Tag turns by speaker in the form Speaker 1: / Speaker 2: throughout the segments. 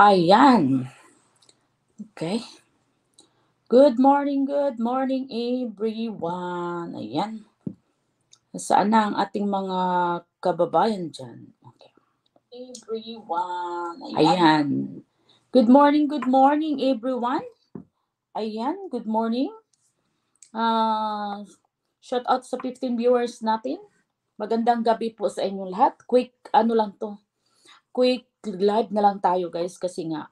Speaker 1: Ayan. Okay. Good morning, good morning everyone. Ayan. Saan na ang ating mga kababayan dyan? Okay. Everyone. Ayan. Ayan. Good morning, good morning everyone. Ayan, good morning. Uh, shout out sa 15 viewers natin. Magandang gabi po sa inyong lahat. Quick, ano lang to. Quick live na lang tayo guys kasi nga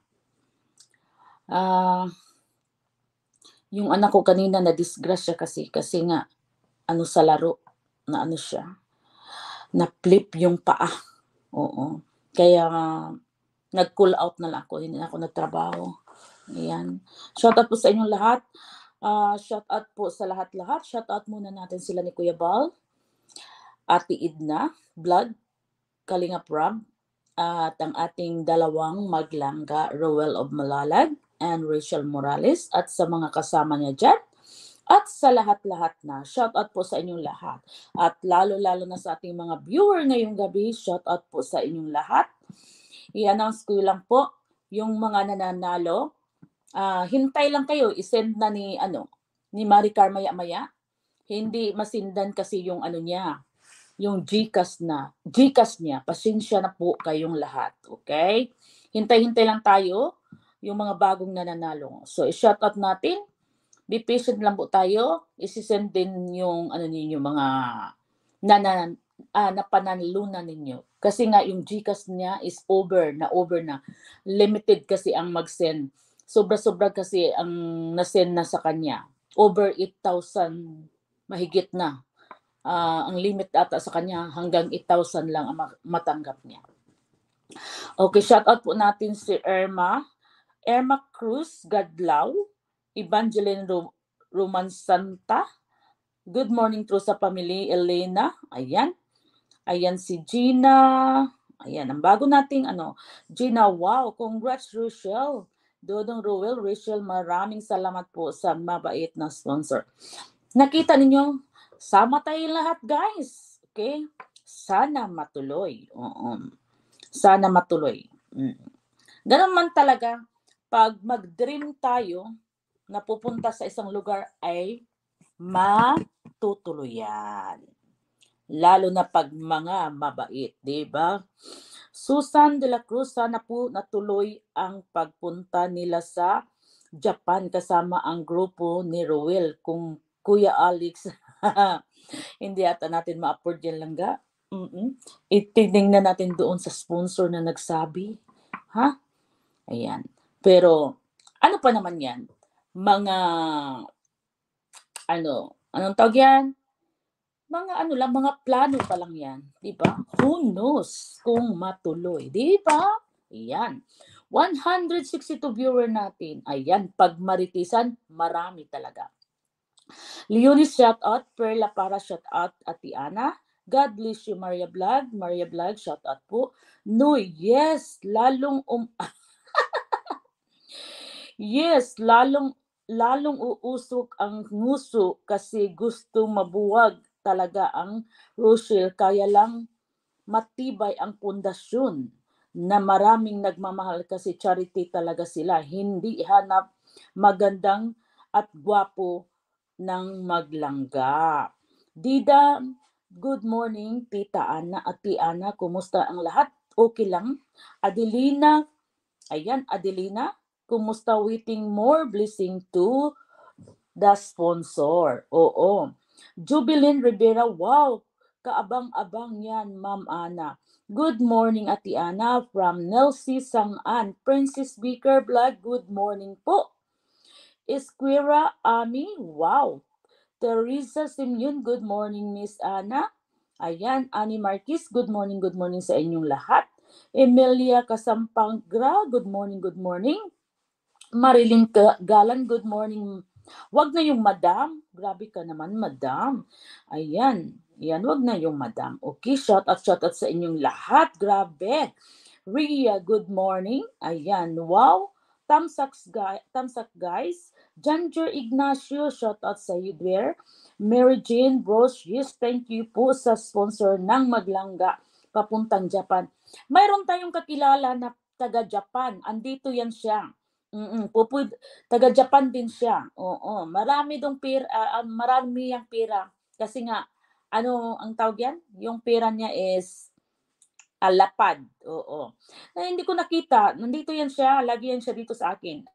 Speaker 1: uh, yung anak ko kanina na disgrasya kasi kasi nga ano sa laro na ano siya na flip yung paa. Oo. Kaya uh, nag-cool out na lang ako, hindi na ako nagtrabaho. Ayan. Shout out po sa inyong lahat. Uh, ah, shout out po sa lahat-lahat. Shout out muna natin sila ni Kuya Bal, Ate Idna, Vlog, Kalinga Rob, at ang ating dalawang maglangga, Roel of Malalag and Rachel Morales at sa mga kasama niya dyan at sa lahat-lahat na. Shout out po sa inyong lahat. At lalo-lalo na sa ating mga viewer ngayong gabi, shout out po sa inyong lahat. I-announce ko lang po yung mga nananalo. Uh, hintay lang kayo, isend na ni ano ni Maricar Carmaya Maya. Hindi masindan kasi yung ano niya, yung GCash na, GCash niya. Pasensya na po kayong lahat, okay? Hintay-hintay lang tayo yung mga bagong nananalo. So, i-shout out natin. Be patient lang po tayo. Isisend din yung ano ninyo mga nanan ah, napananlunan ninyo. Kasi nga yung GCash niya is over, na over na. Limited kasi ang mag-send. Sobra-sobra kasi ang na-send na sa kanya. Over 8,000 mahigit na uh, ang limit ata sa kanya hanggang 8,000 lang ang matanggap niya. Okay, shout out po natin si Irma. Irma Cruz Gadlaw, Evangeline Roman Santa. Good morning to sa family Elena. Ayan. Ayan si Gina. Ayan, ang bago nating ano, Gina, wow, congrats Rochelle. Dodong Ruel, Rachel, maraming salamat po sa mabait na sponsor. Nakita ninyo, Sama tayo lahat, guys. Okay? Sana matuloy. Oo. Sana matuloy. Mm. Ganun man talaga, pag mag-dream tayo na pupunta sa isang lugar ay matutuluyan. Lalo na pag mga mabait, di ba? Susan de la Cruz, sana po natuloy ang pagpunta nila sa Japan kasama ang grupo ni Ruel kung Kuya Alex Hindi ata natin ma-afford yan ga. Mm-mm. na natin doon sa sponsor na nagsabi. Ha? Ayan. Pero, ano pa naman yan? Mga, ano, anong tawag yan? Mga ano lang, mga plano pa lang yan. Di ba? Who knows kung matuloy? Di ba? Ayan. 162 viewer natin. Ayan, pag maritisan, marami talaga. Leonie, shout out. Perla para shout out. Atiana. God bless you, Maria Vlog. Maria Vlog, shout out po. No, yes, lalong um... yes, lalong lalong uusok ang nguso kasi gusto mabuwag talaga ang Rochelle kaya lang matibay ang pundasyon na maraming nagmamahal kasi charity talaga sila hindi hanap magandang at gwapo ng maglangga. Dida, good morning, Tita Ana at Ana. Kumusta ang lahat? Okay lang. Adelina, ayan, Adelina, kumusta waiting more blessing to the sponsor? Oo. Jubilin Rivera, wow, kaabang-abang yan, Ma'am Ana. Good morning, Ati Ana, from Nelsie Sangan. Princess Beaker Vlog, good morning po. Esquira Ami. Wow. Teresa Simeon, good morning Miss Anna. Ayan, Annie Marquis, good morning, good morning sa inyong lahat. Emilia Kasampangra, good morning, good morning. Marilyn Galan, good morning. Wag na yung madam. Grabe ka naman, madam. Ayan. Ayan, wag na yung madam. Okay, shout out, shout out sa inyong lahat. Grabe. Ria, good morning. Ayan, wow. Thumbs up, guys. Janjur Ignacio, shout out sa iyo, dear. Mary Jane Bros, yes, thank you po sa sponsor ng Maglangga papuntang Japan. Mayroon tayong kakilala na taga Japan. Andito yan siya. Mm-mm, pupud, taga Japan din siya. Oo, marami dong pira, uh, marami yung pira. Kasi nga, ano ang tawag yan? Yung pera niya is alapad. Oo. Eh, hindi ko nakita. Nandito yan siya. Lagi yan siya dito sa akin.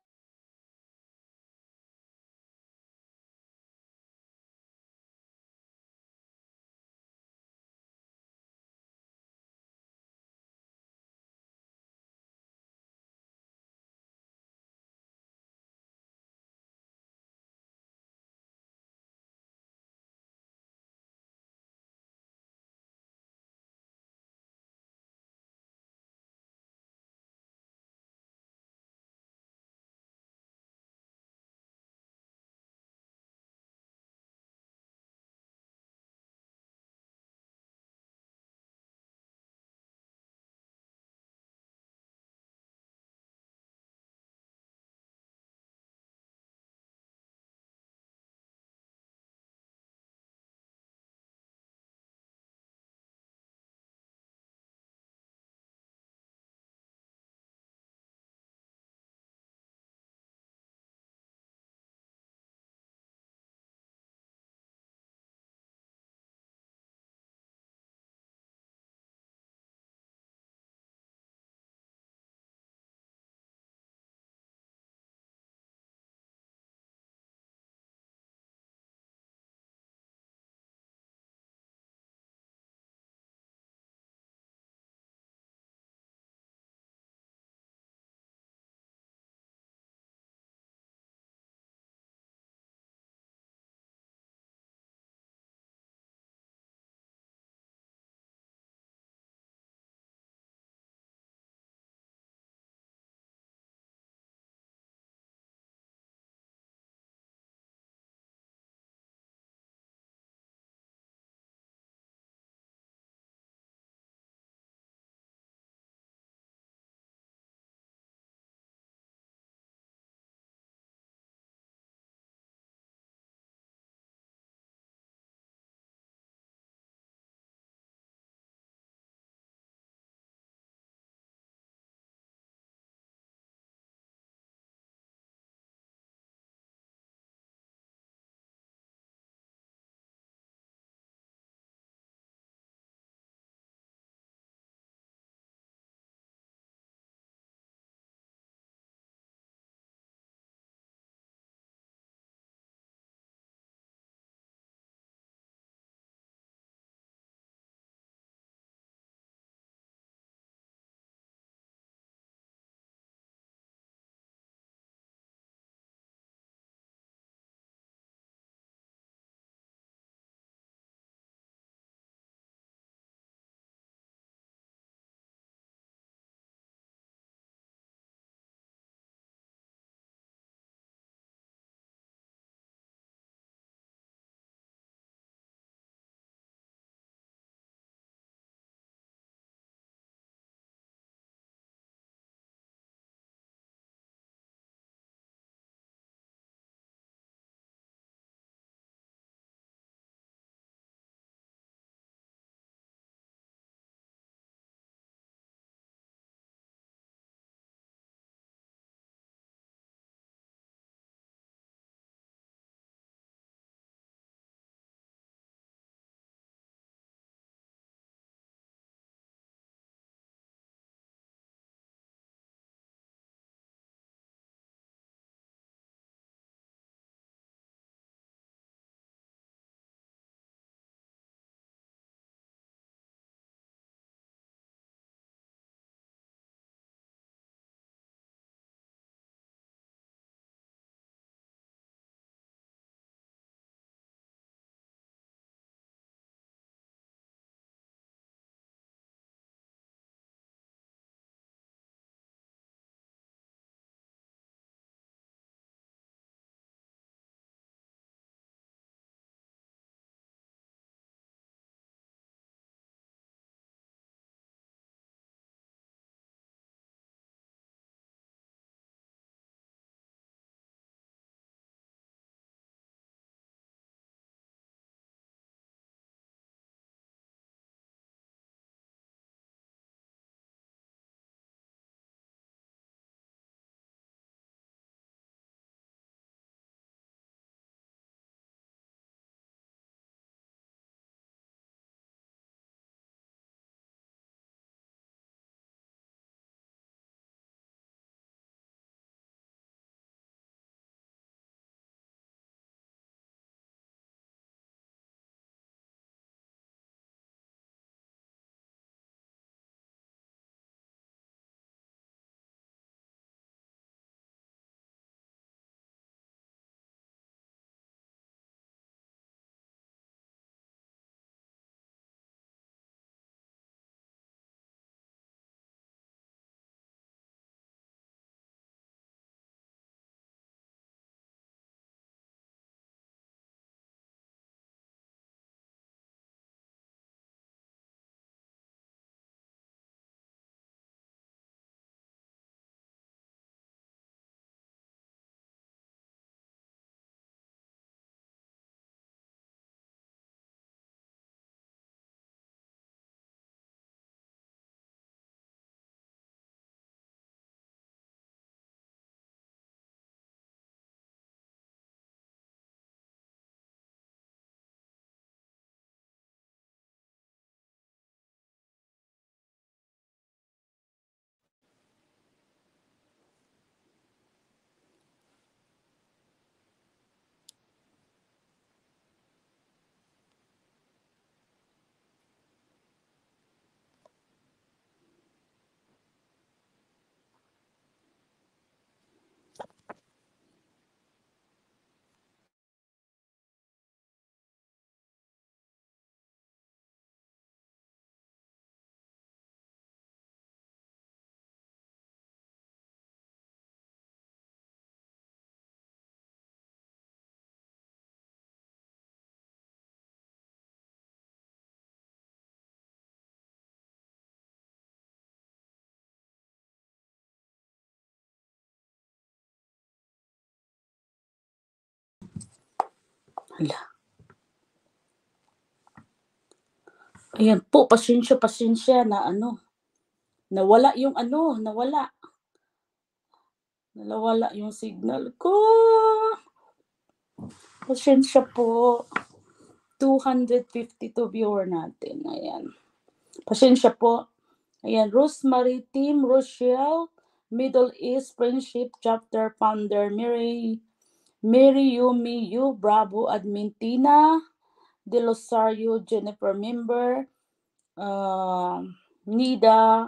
Speaker 1: Hala. Ayan po, pasensya, pasensya na ano. Nawala yung ano, nawala. Nawala yung signal ko. Pasensya po. 252 viewer natin. Ayan. Pasensya po. Ayan, Rosemary Team, Rochelle, Middle East Friendship Chapter Founder, Mary, Mary Yumi Yu Bravo Admin De Losario Jennifer Member uh, Nida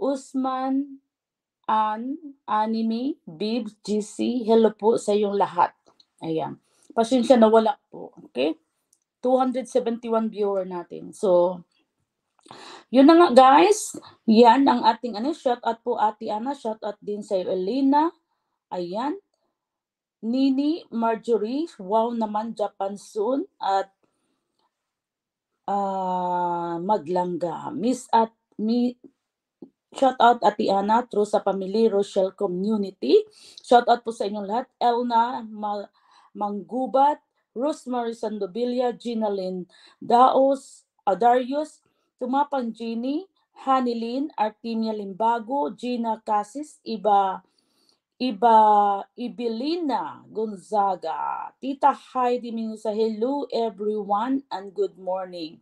Speaker 1: Usman An Anime Bibs GC Hello po sa iyong lahat. Ayan. Pasensya na wala po. Okay? 271 viewer natin. So, yun na nga guys. Yan ang ating ano, shout out po Ate Ana. Shout out din sa Elena. Ayan. Nini Marjorie, wow naman Japan soon at uh, maglangga. Miss at mi, shout out Ati Ana through sa Family Rochelle Community. Shout out po sa inyong lahat. Elna Mal, Manggubat, Rosemary Sandobilla, Gina Lynn Daos, Adarius, Tumapang Jeannie, Hanilyn, Artemia Limbago, Gina Casis, Iba Iba Ibelina Gonzaga, Tita Heidi Minusa, hello everyone and good morning.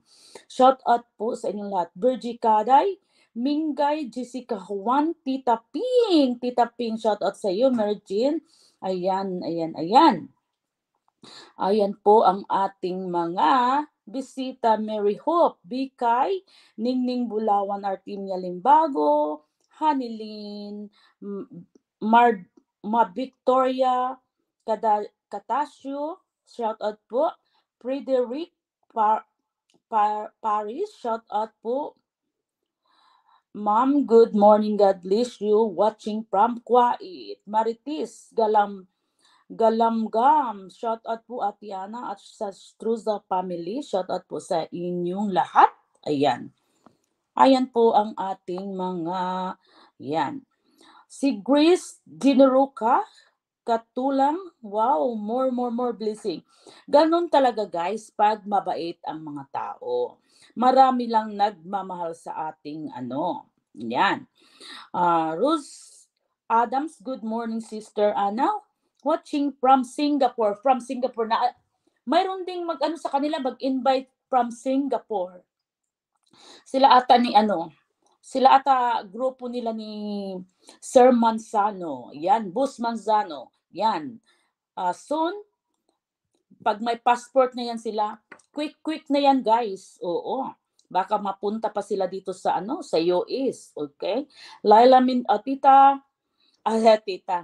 Speaker 1: Shout out po sa inyong lahat. Virgie Kaday, Mingay, Jessica Juan, Tita Ping, Tita Ping, shout out sa iyo, Mary Jean. Ayan, ayan, ayan. Ayan po ang ating mga bisita Mary Hope, Bikay, Ningning Bulawan, Artemia Limbago, Hanilin, Mar, Ma Victoria Kada, Katasio, shout out po. Frederick Par, Par, Paris, shout out po. Ma'am, good morning. God bless you. Watching from Kuwait. Maritis, galam, galamgam. Shout out po Atiana at sa Struza family. Shout out po sa inyong lahat. Ayan. Ayan po ang ating mga, yan. Si Grace Gineruka, katulang, wow, more, more, more blessing. Ganon talaga guys pag mabait ang mga tao. Marami lang nagmamahal sa ating ano. Yan. Uh, Rose Adams, good morning sister. Ana, watching from Singapore. From Singapore na mayroon ding mag ano sa kanila mag-invite from Singapore. Sila ata ni ano, sila ata grupo nila ni Sir Manzano. Yan, Bus Manzano. Yan. Uh, ah, soon, pag may passport na yan sila, quick quick na yan guys. Oo. Baka mapunta pa sila dito sa ano, sa US, okay? Laila Min uh, Tita uh, Tita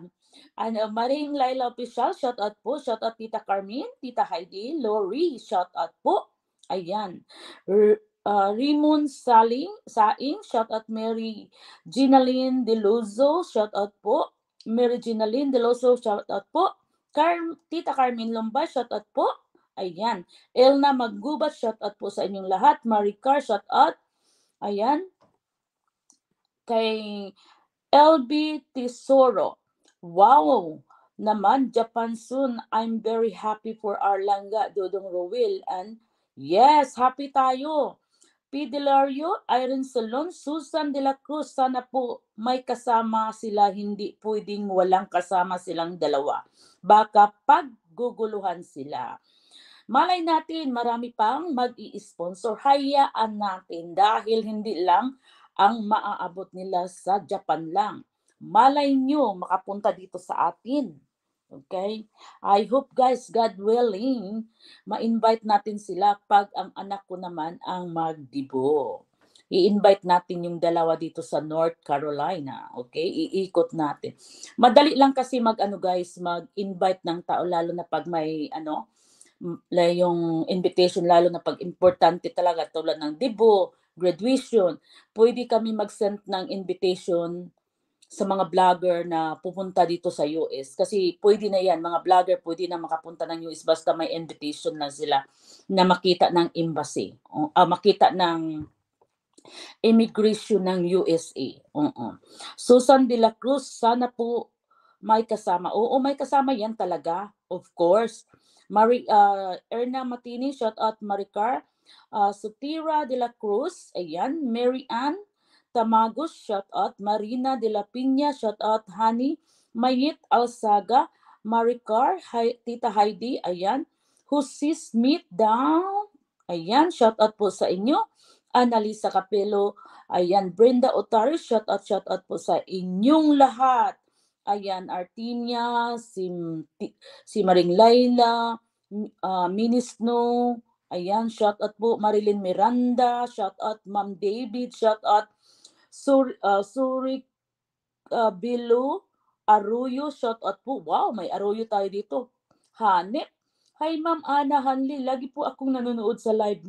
Speaker 1: ano, Maring Laila Official, shout out po. Shout out Tita Carmen, Tita Heidi, Lori, shout out po. Ayan. R- uh, Raymond Saling, Saing, shout out Mary Ginaline Delozo, shout out po. Mary Ginaline Delozo, shout out po. Car Tita Carmen Lomba, shout out po. Ayan. Elna Maggubat, shout out po sa inyong lahat. Maricar, shout out. Ayan. Kay LB Tesoro. Wow! Naman, Japan soon. I'm very happy for Arlanga, Dodong Rowil. And yes, happy tayo. P. Delario, Irene Salon, Susan de la Cruz, sana po may kasama sila, hindi pwedeng walang kasama silang dalawa. Baka pagguguluhan sila. Malay natin, marami pang mag-i-sponsor. Hayaan natin dahil hindi lang ang maaabot nila sa Japan lang. Malay nyo makapunta dito sa atin Okay? I hope guys, God willing, ma-invite natin sila pag ang anak ko naman ang magdibo. I-invite natin yung dalawa dito sa North Carolina. Okay? Iikot natin. Madali lang kasi mag-ano guys, mag-invite ng tao lalo na pag may ano, yung invitation lalo na pag importante talaga tulad ng dibo, graduation, pwede kami mag-send ng invitation sa mga vlogger na pupunta dito sa US. Kasi pwede na yan, mga vlogger pwede na makapunta ng US basta may invitation na sila na makita ng embassy, uh, makita ng immigration ng USA. Uh-uh. Susan De La Cruz, sana po may kasama. Oo, may kasama yan talaga, of course. Mari, uh, Erna Matini, shout out Maricar. Uh, Sutira De La Cruz, ayan. Mary Ann, Tamagos, shout out. Marina de la Piña, shout out. Honey, Mayit Alsaga, Maricar, Hi, Tita Heidi, ayan. Jose Smith down. Ayan, shout out po sa inyo. Analisa Capello, ayan. Brenda Otari, shout out, shout out po sa inyong lahat. Ayan, Artemia, si, si Maring Laila, uh, ah, Minisno, ayan, shout out po, Marilyn Miranda, shout out, Ma'am David, shout out, Sur, uh, ah, Surik uh, Bilo Arroyo, shout out po. Wow, may Arroyo tayo dito. Hanip. Hi Ma'am Ana Hanli, lagi po akong nanonood sa live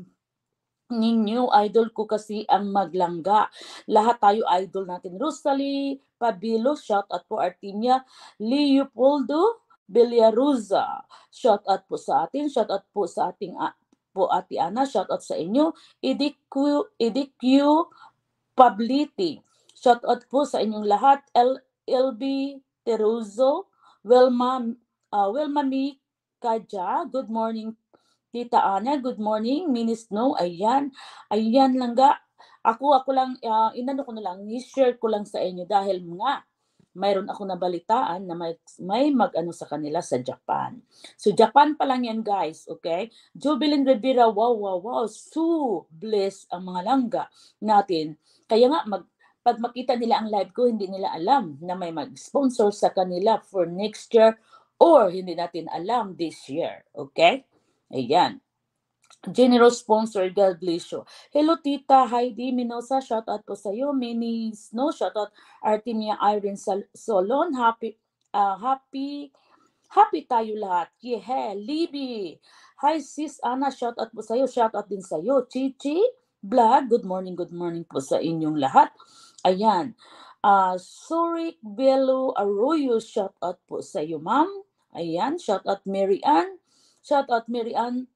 Speaker 1: ninyo. Idol ko kasi ang maglangga. Lahat tayo idol natin. Rosalie Pabilo, shout out po Artemia. Leopoldo Villaruza, shout out po sa atin. Shout out po sa ating po Ate Ana, shout out sa inyo. Idikyu, Idikyu Pabliti. out po sa inyong lahat, L LB Teruzo, Wilma, uh, Wilma Mi Kaja, good morning Tita Ana, good morning, Minis No, ayan, ayan lang ga. Ako, ako lang, uh, inano ko na lang, i-share ko lang sa inyo dahil nga, mayroon ako nabalitaan na may, may mag-ano sa kanila sa Japan. So Japan pa lang yan guys, okay? Jubilin Rivera, wow, wow, wow, so blessed ang mga langga natin. Kaya nga, mag, pag makita nila ang live ko, hindi nila alam na may mag-sponsor sa kanila for next year or hindi natin alam this year, okay? Ayan. Generous sponsor, God bless you. Hello, Tita Heidi Minosa. Shout out po sa iyo. Mini no Shout out Artemia Irene Sol Solon. Happy, uh, happy, happy tayo lahat. Yeah, Libby. Hi, sis Ana. Shout out po sa iyo. Shout out din sa iyo. Chichi Vlog. Good morning, good morning po sa inyong lahat. Ayan. Uh, ah, Surik Belo Arroyo. Shout out po sa iyo, ma'am. Ayan. Shout out Mary Ann. Shout out Mary Ann.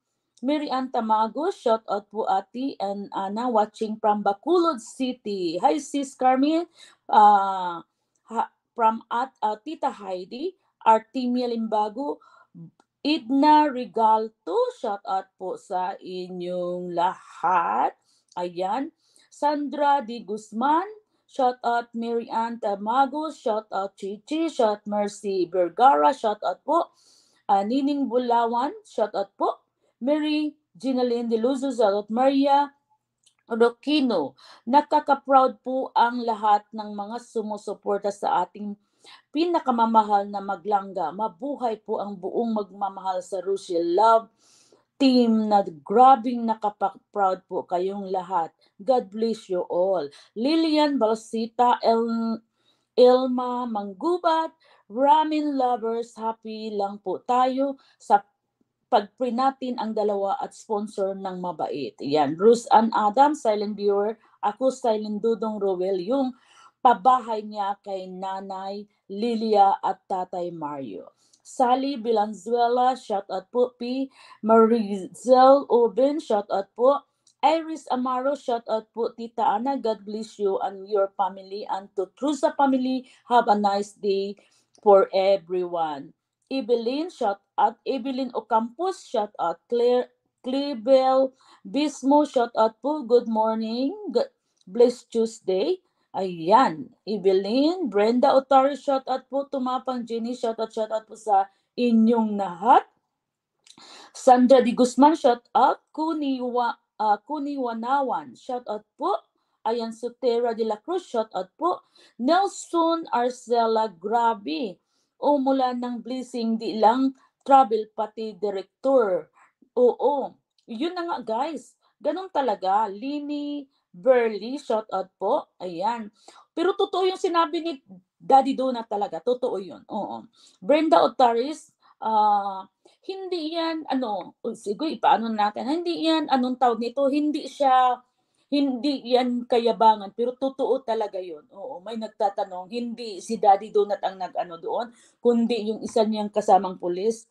Speaker 1: Mary Ann Tamago, shout out po ati and Ana watching from Bacolod City. Hi sis Carmen, uh, ah, ha, from at uh, Tita Heidi, Artemia Limbago, Idna Regalto, shout out po sa inyong lahat. Ayan, Sandra D. Guzman, shout out Mary Ann Tamago, shout out Chichi, shout Mercy Vergara, shout out po. Uh, Nining Bulawan, shout out po Mary Ginaline de Luzuzal at Maria Rokino. Nakaka-proud po ang lahat ng mga sumusuporta sa ating pinakamamahal na maglangga. Mabuhay po ang buong magmamahal sa Rushel Love team na grabing nakaproud po kayong lahat. God bless you all. Lillian Balsita, El Elma Manggubat, Ramin lovers, happy lang po tayo sa pag-print natin ang dalawa at sponsor ng mabait. Yan, Bruce Ann Adams, silent viewer. Ako, silent dudong Rowell. Yung pabahay niya kay Nanay Lilia at Tatay Mario. Sally Bilanzuela, shout out po. P. Marizel Oben, shout out po. Iris Amaro, shout out po. Tita Ana, God bless you and your family and to Trusa family. Have a nice day for everyone. Evelyn, shout at Evelyn Ocampos, shout out Claire Clebel Bismo, shout out po. Good morning. God bless Tuesday. Ayan. Evelyn, Brenda Otari, shout out po. Tumapang Jenny, shout out, shout out po sa inyong lahat. Sandra Di Guzman, shout out. Kuniwa, uh, Kuniwanawan, shout out po. Ayan, Sotera De La Cruz, shout out po. Nelson Arcela Grabe, umulan ng blessing, di lang travel pati director. Oo, yun na nga guys. Ganun talaga. Lini Burley, shout out po. Ayan. Pero totoo yung sinabi ni Daddy Donut talaga. Totoo yun. Oo. Brenda Otaris, uh, hindi yan, ano, sige, paano natin, hindi yan, anong tawag nito, hindi siya hindi yan kayabangan, pero totoo talaga yon. Oo, may nagtatanong, hindi si Daddy Donat ang nag-ano doon, kundi yung isa niyang kasamang pulis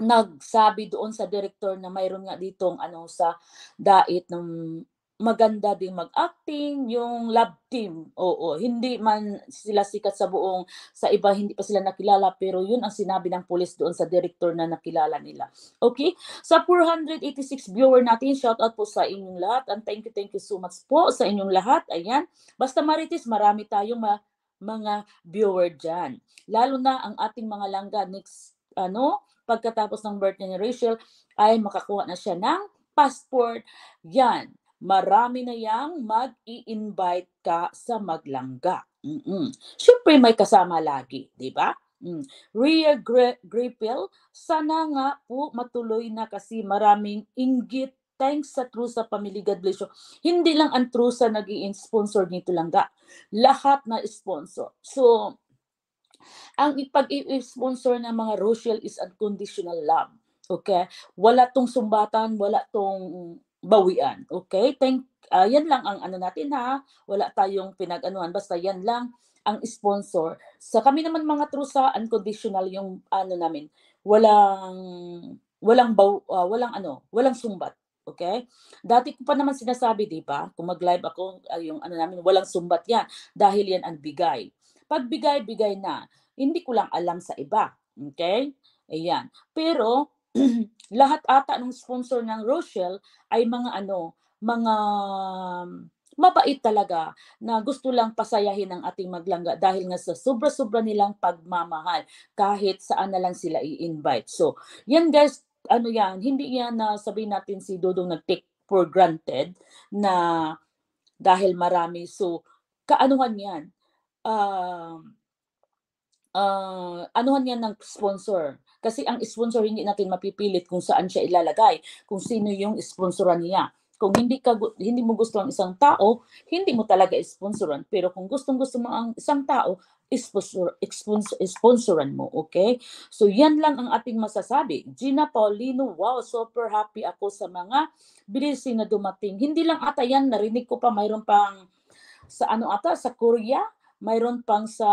Speaker 1: nagsabi doon sa direktor na mayroon nga ditong ano sa dait ng maganda din mag-acting, yung love team. Oo, hindi man sila sikat sa buong sa iba hindi pa sila nakilala pero yun ang sinabi ng pulis doon sa director na nakilala nila. Okay? Sa 486 viewer natin, shout out po sa inyong lahat. And thank you, thank you so much po sa inyong lahat. Ayan. Basta Marites, marami tayong ma mga viewer diyan. Lalo na ang ating mga langga next ano, pagkatapos ng birthday ni Rachel ay makakuha na siya ng passport. Yan marami na yang mag-i-invite ka sa maglangga. Mm-mm. Siyempre may kasama lagi, di ba? Mm. Rhea Gre- Gripel, sana nga po matuloy na kasi maraming inggit thanks sa Trusa Family God bless you. Hindi lang ang Trusa nag sponsor nito lang ga. Lahat na sponsor. So, ang ipag-sponsor ng mga Rochelle is unconditional love. Okay? Wala tong sumbatan, wala tong bawian. Okay? Thank uh, yan lang ang ano natin ha. Wala tayong pinag-anuhan. Basta yan lang ang sponsor. Sa kami naman mga trusa, unconditional yung ano namin. Walang walang baw, uh, walang ano, walang sumbat. Okay? Dati ko pa naman sinasabi, di ba? Kung mag-live ako, ah, yung ano namin, walang sumbat yan. Dahil yan ang bigay. Pag bigay, bigay na. Hindi ko lang alam sa iba. Okay? Ayan. Pero, lahat ata ng sponsor ng Rochelle ay mga ano, mga mabait talaga na gusto lang pasayahin ang ating maglangga dahil nga sa sobra-sobra nilang pagmamahal kahit saan na lang sila i-invite. So, yan guys, ano yan, hindi yan na uh, sabihin natin si Dodong nag-take for granted na dahil marami. So, kaanuhan yan? Uh, uh, anuhan yan ng sponsor? Kasi ang sponsor hindi natin mapipilit kung saan siya ilalagay, kung sino yung sponsoran niya. Kung hindi ka hindi mo gusto ang isang tao, hindi mo talaga sponsoran. Pero kung gustong-gusto mo ang isang tao, sponsor, sponsor, sponsoran mo, okay? So yan lang ang ating masasabi. Gina Paulino, wow, super happy ako sa mga blessing na dumating. Hindi lang ata yan, narinig ko pa mayroon pang sa ano ata sa Korea, mayroon pang sa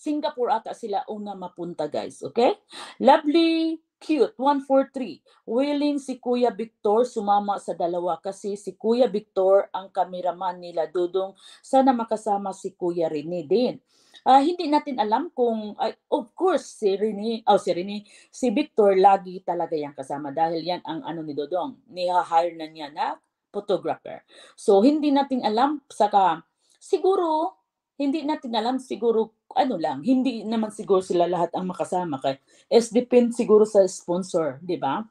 Speaker 1: Singapore ata sila una mapunta guys, okay? Lovely, cute, 143. Willing si Kuya Victor sumama sa dalawa kasi si Kuya Victor ang kameraman nila Dudong. Sana makasama si Kuya Rene din. Uh, hindi natin alam kung uh, of course si Rene, oh si Rene, si Victor lagi talaga yang kasama dahil yan ang ano ni Dodong, Niha-hire na niya na photographer. So hindi natin alam saka siguro hindi natin alam siguro ano lang, hindi naman siguro sila lahat ang makasama. Kay, es depend siguro sa sponsor, di ba?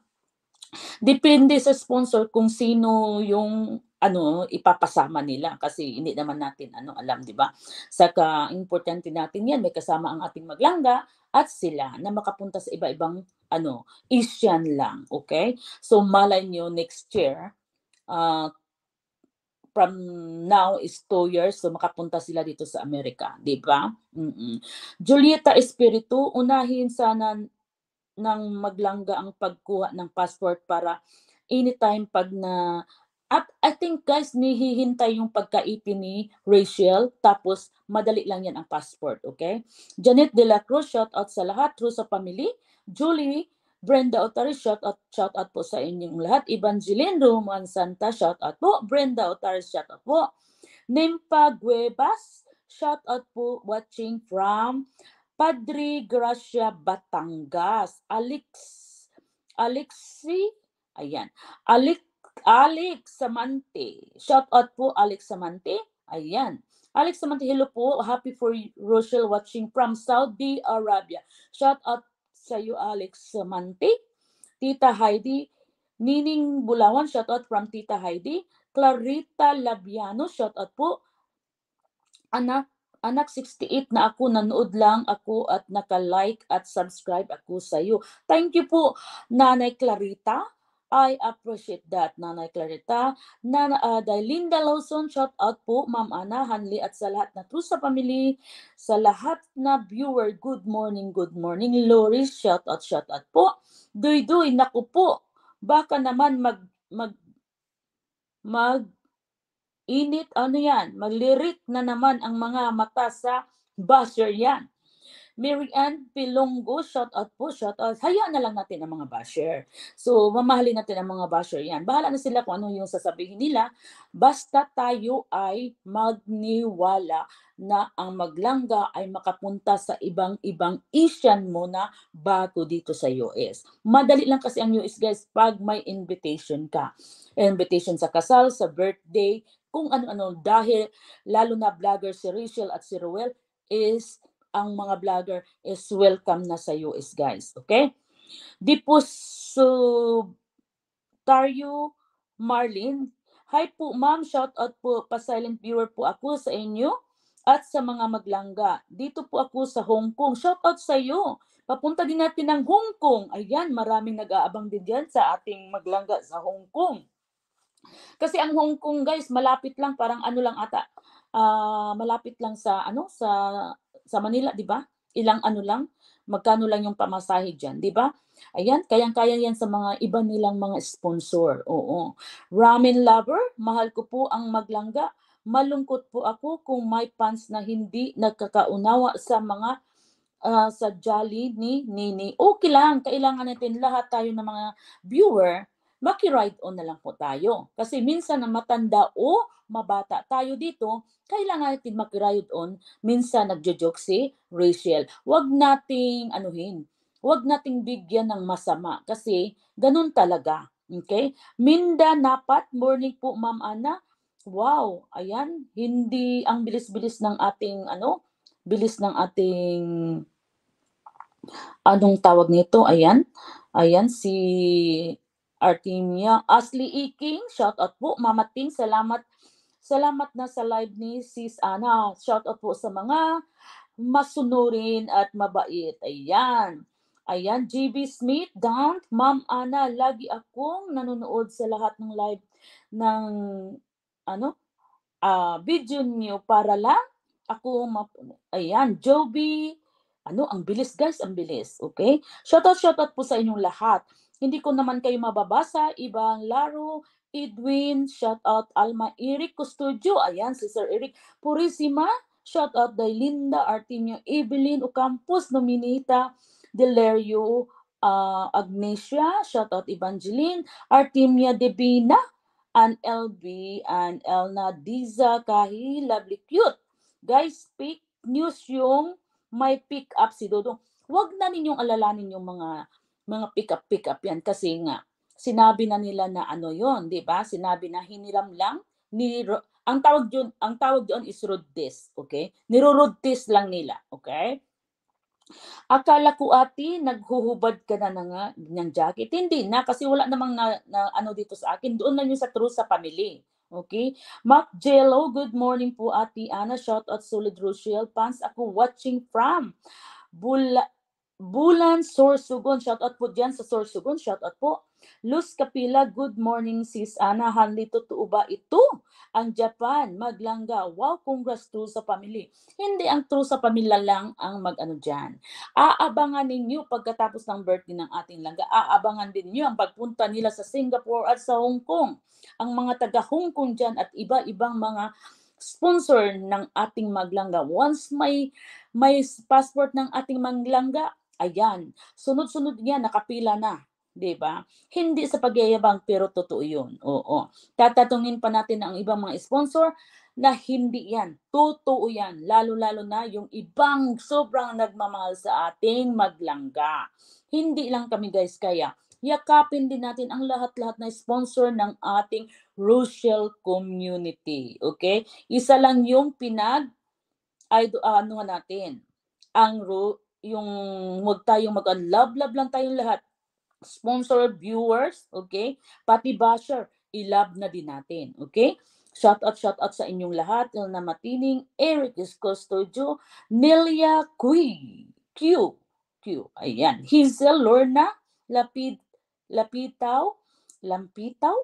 Speaker 1: Depende sa sponsor kung sino yung ano ipapasama nila kasi hindi naman natin ano alam di ba saka importante natin yan may kasama ang ating maglangga at sila na makapunta sa iba-ibang ano Asian lang okay so malay nyo next year uh, from now is two years, so makapunta sila dito sa Amerika, di ba? Julieta Espiritu, unahin sana ng maglangga ang pagkuha ng passport para anytime pag na at I think guys, nihihintay yung pagkaiti ni Rachel, tapos madali lang yan ang passport, okay? Janet De La Cruz, shout out sa lahat, Russo family, Julie Brenda Otari, shout out, shout out po sa inyong lahat. Evangeline Roman Santa, shout out po. Brenda Otari, shout out po. Nimpa Guebas, shout out po watching from Padre Gracia Batangas. Alex, Alexi, ayan. Alex, Alex Samante. Shout out po Alex Samante. Ayan. Alex Samante, hello po. Happy for Rochelle watching from Saudi Arabia. Shout out sa iyo Alex Manti, Tita Heidi Nining Bulawan, shoutout from Tita Heidi. Clarita Labiano, shoutout po. Anak, anak 68 na ako, nanood lang ako at naka-like at subscribe ako sa iyo. Thank you po, Nanay Clarita. I appreciate that, Nanay Clarita. Nana, uh, Linda Lawson, shout out po, Ma'am Ana, Hanley, at sa lahat na True sa Family, sa lahat na viewer, good morning, good morning. Lori, shout out, shout out po. Duy Duy, naku po, baka naman mag, mag, mag, init, ano yan, maglirik na naman ang mga mata sa basher yan. Mary Ann Pilongo, shout out po, shout out. Hayaan na lang natin ang mga basher. So, mamahalin natin ang mga basher yan. Bahala na sila kung ano yung sasabihin nila. Basta tayo ay magniwala na ang maglangga ay makapunta sa ibang-ibang Asian muna bago dito sa US. Madali lang kasi ang US guys pag may invitation ka. Invitation sa kasal, sa birthday, kung ano-ano dahil lalo na vlogger si Rachel at si Ruel is ang mga vlogger is welcome na sa US guys. Okay? Di po so, Tario Marlin. Hi po ma'am, shout out po pa silent viewer po ako sa inyo at sa mga maglangga. Dito po ako sa Hong Kong. Shout out sa iyo. Papunta din natin ng Hong Kong. Ayan, maraming nag-aabang din diyan sa ating maglangga sa Hong Kong. Kasi ang Hong Kong guys, malapit lang parang ano lang ata. Uh, malapit lang sa ano sa sa Manila, di ba? Ilang ano lang, magkano lang yung pamasahe dyan, di ba? Ayan, kayang-kaya yan sa mga iba nilang mga sponsor. Oo. Ramen lover, mahal ko po ang maglangga. Malungkot po ako kung may fans na hindi nagkakaunawa sa mga uh, sa jolly ni Nini. Okay lang, kailangan natin lahat tayo ng mga viewer makiride on na lang po tayo. Kasi minsan na matanda o mabata tayo dito, kailangan natin makiride on. Minsan nagjo-joke si Rachel. Huwag nating anuhin. Huwag nating bigyan ng masama kasi ganun talaga. Okay? Minda napat, morning po Ma'am Ana. Wow, ayan, hindi ang bilis-bilis ng ating ano, bilis ng ating anong tawag nito? Ayan. Ayan si Artemia. Asli Iking, e. shout out po. Mama Ting, salamat. Salamat na sa live ni Sis Ana. Shout out po sa mga masunurin at mabait. Ayan. Ayan, GB Smith, Dan, Ma'am Ana, lagi akong nanonood sa lahat ng live ng ano uh, video niyo para lang ako ayan, Joby ano, ang bilis guys, ang bilis, okay? Shout out, shout out po sa inyong lahat. Hindi ko naman kayo mababasa. Ibang laro, Edwin, shout out Alma Eric Custodio. Ayan, si Sir Eric Purisima. Shout out Dailinda Artemio Evelyn Ocampos Nominita Delerio uh, Agnesia. Shout out Evangeline Artemia Debina and LB and Elna Diza Kahi Lovely Cute. Guys, pick news yung may pick up si Dodong. Huwag na ninyong alalanin yung mga mga pick-up-pick-up yan kasi nga sinabi na nila na ano yon, 'di ba? Sinabi na hiniram lang ni ang tawag doon, ang tawag doon is road test, okay? Niro-road test lang nila, okay? Akala ko ate, naghuhubad ka na ng, ah, ng jacket. Hindi na, kasi wala namang na, na, ano dito sa akin. Doon lang yung sa true sa family. Okay? Mac Jello, good morning po ate Ana. Shout out Solid Rochelle Pants. Ako watching from Bula, Bulan Sorsogon, shout out po dyan sa Sorsogon, shout out po. Luz Kapila, good morning sis Ana. Hanli to ba ito? Ang Japan, maglangga. Wow, congrats to sa family. Hindi ang true sa pamilya lang ang mag-ano dyan. Aabangan ninyo pagkatapos ng birthday ng ating langga. Aabangan din niyo ang pagpunta nila sa Singapore at sa Hong Kong. Ang mga taga Hong Kong dyan at iba-ibang mga sponsor ng ating maglangga. Once may may passport ng ating maglangga, Ayan, sunod-sunod niya nakapila na. 'di ba? Hindi sa pagyayabang pero totoo 'yun. Oo. Tatatungin pa natin ang ibang mga sponsor na hindi 'yan. Totoo 'yan. Lalo-lalo na yung ibang sobrang nagmamahal sa ating maglangga. Hindi lang kami guys kaya yakapin din natin ang lahat-lahat na sponsor ng ating Rochelle community. Okay? Isa lang yung pinag ay ano natin ang ro- yung wag tayong mag-love, love lang tayong lahat. Sponsor, viewers, okay? Pati basher, i-love na din natin, okay? Shout out, shout out sa inyong lahat. Ilna Matining, Eric Escostojo, Nelia Cui, Q, Q, ayan. Hazel Lorna, Lapid, Lapitaw, Lampitaw,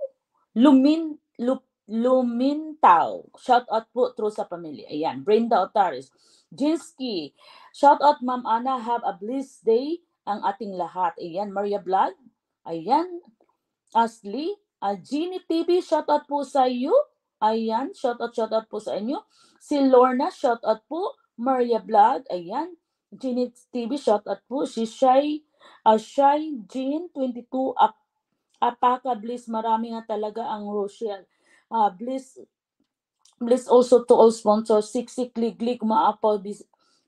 Speaker 1: Lumin, Lup, Lumintaw. Shout out po through sa pamilya. Ayan, Brenda Otaris, Jinsky, Shout out Ma'am Ana, have a blessed day ang ating lahat. Ayan, Maria Vlog. Ayan, Asli, uh, ah, Genie TV, shout out po sa iyo. Ayan, shout out, shout out po sa inyo. Si Lorna, shout out po. Maria Vlog, ayan. Genie TV, shout out po. Si Shai, uh, Shai Jean, 22, Ap Apaka Bliss. Marami nga talaga ang Rochelle. Uh, bliss, bliss also to all sponsors. Siksik, Liglig, Maapaw,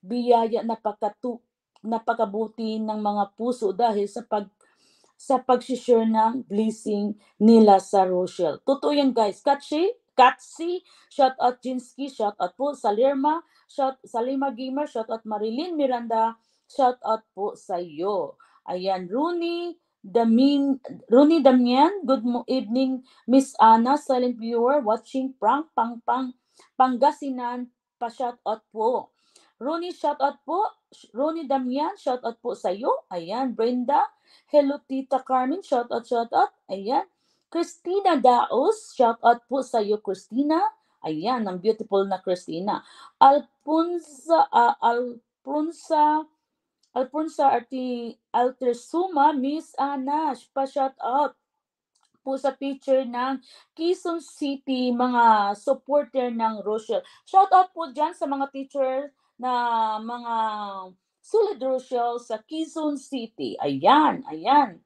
Speaker 1: biyaya na napakabuti ng mga puso dahil sa pag sa pag-share ng blessing nila sa Rochelle. Totoo yan guys. Catchy? Katsi, shout out Jinsky, shout out po Salerma, shout Salima Gamer, shout out Marilyn Miranda, shout out po sa iyo. Ayan, Rooney, Damin, Rooney Damian, good evening Miss Anna, silent viewer watching prank pang pang Pangasinan, pa shout out po. Ronnie, shout out po. Ronnie Damian, shout out po sa iyo. Ayan, Brenda. Hello, Tita Carmen, shout out, shout out. Ayan. Christina Daos, shout out po sa iyo, Christina. Ayan, ang beautiful na Christina. Alpunza, uh, Alpunza, Alpunza Arti, Altersuma, Miss Anash, pa-shout out po sa picture ng Quezon City mga supporter ng Rochelle. Shout out po dyan sa mga teachers na mga solidarnosyo sa Quezon City. Ayan, ayan.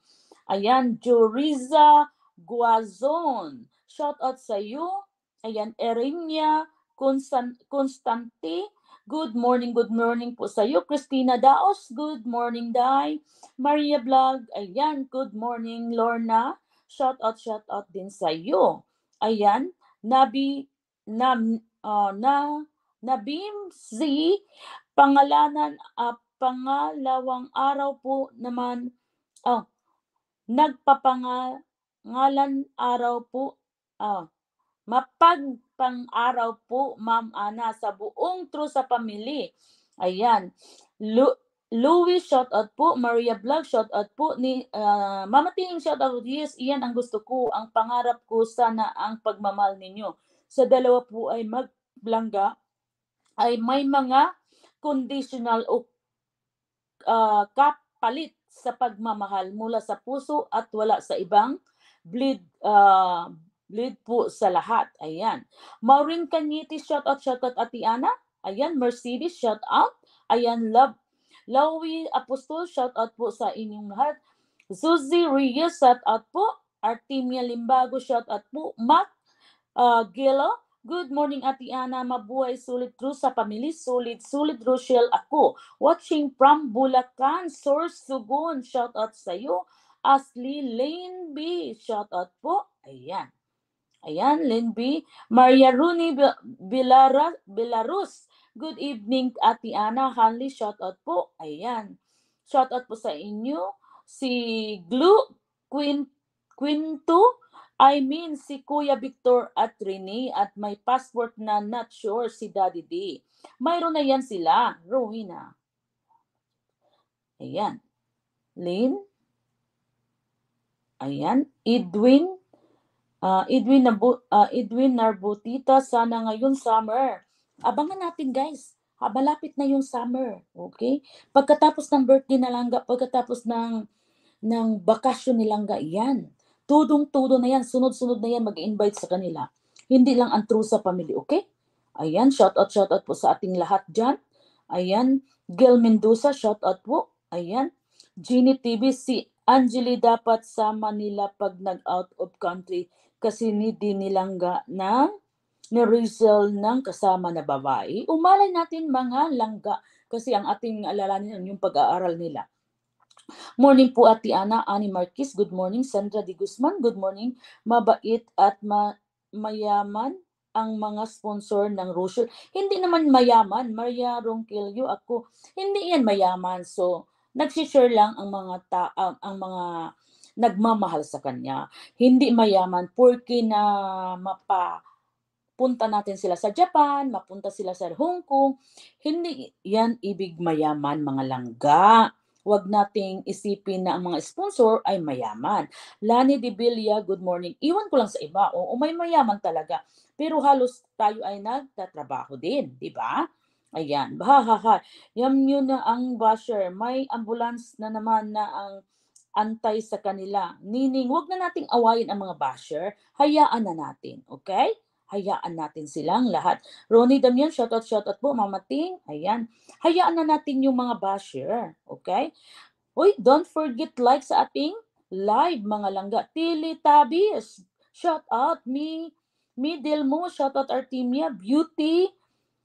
Speaker 1: Ayan, Joriza Guazon. Shout out sa iyo. Ayan, Erenia Constante. Good morning, good morning po sa iyo. Christina Daos, good morning, Dai. Maria Vlog, ayan, good morning, Lorna. Shout out, shout out din sa iyo. Ayan, Nabi, ah, na, uh, na Nabim Z, pangalanan, uh, pangalawang araw po naman, oh, nagpapangalan araw po, oh, mapagpang-araw po, Ma'am Ana, sa buong true sa pamilya. Ayan. Lu- Louis, shout out po. Maria Vlog, shout out po. Ni, uh, Mama Ting, shout out. Yes, iyan ang gusto ko. Ang pangarap ko sana ang pagmamahal ninyo. Sa dalawa po ay magblangga ay may mga conditional o uh, kapalit sa pagmamahal mula sa puso at wala sa ibang bleed uh, bleed po sa lahat. Ayan. Maureen Kanyiti, shout out, shout out Ati Ana. Ayan, Mercedes, shout out. Ayan, love. Lawi Apostol, shout out po sa inyong lahat. Suzy Reyes, shout out po. Artemia Limbago, shout out po. Mac uh, ah, Gilo, Good morning, Ate Ana. Mabuhay, sulit Cruz sa pamilya, sulit, sulit Rochelle ako. Watching from Bulacan, Source Sugun, shout out sa iyo. Asli Lane B, shout out po. Ayan. Ayan, Lane B. Maria Rooney Bilara, Bilarus, good evening, Ate Ana. Hanley, shout out po. Ayan. Shout out po sa inyo. Si Glue Quin, Quinto, I mean si Kuya Victor at Rene at may passport na not sure si Daddy D. Mayroon na yan sila, Rowena. Ayan. Lynn. Ayan. Edwin. Uh, Edwin, Nabu- uh, Edwin Narbutita, sana ngayon summer. Abangan natin guys. Malapit na yung summer. Okay? Pagkatapos ng birthday na langga, pagkatapos ng ng bakasyon ni Langga, yan Tudong-tudo na yan, sunod-sunod na yan, mag-invite sa kanila. Hindi lang ang true sa family, okay? Ayan, shout out, shout out po sa ating lahat dyan. Ayan, Gil Mendoza, shout out po. Ayan, Genie TV, si Angeli dapat sama nila pag nag-out of country kasi ni dinilangga na ni Rizal ng kasama na babae. Umalay natin mga langga kasi ang ating alalanin yung pag-aaral nila. Morning po Ate Ana, Ani Marquis. Good morning. Sandra Di Guzman. Good morning. Mabait at ma mayaman ang mga sponsor ng Rosure. Hindi naman mayaman. Maria Ronquillo ako. Hindi yan mayaman. So, nagsishare lang ang mga ta uh, ang mga nagmamahal sa kanya. Hindi mayaman porke na mapa punta natin sila sa Japan, mapunta sila sa Hong Kong. Hindi yan ibig mayaman mga langga. Huwag nating isipin na ang mga sponsor ay mayaman. Lani de Villa, good morning. Iwan ko lang sa iba, oh, may mayaman talaga. Pero halos tayo ay nagtatrabaho din, di ba? Ayan, bahahaha. Yan yun na ang basher. May ambulance na naman na ang antay sa kanila. Nining, wag na nating awayin ang mga basher. Hayaan na natin, okay? hayaan natin silang lahat. Ronnie Damian, shoutout, shoutout po, mamating. Ayan. Hayaan na natin yung mga basher. Okay? Uy, don't forget like sa ating live, mga langga. Tili Tabis, shoutout. Me, me Delmo, shoutout Artemia. Beauty,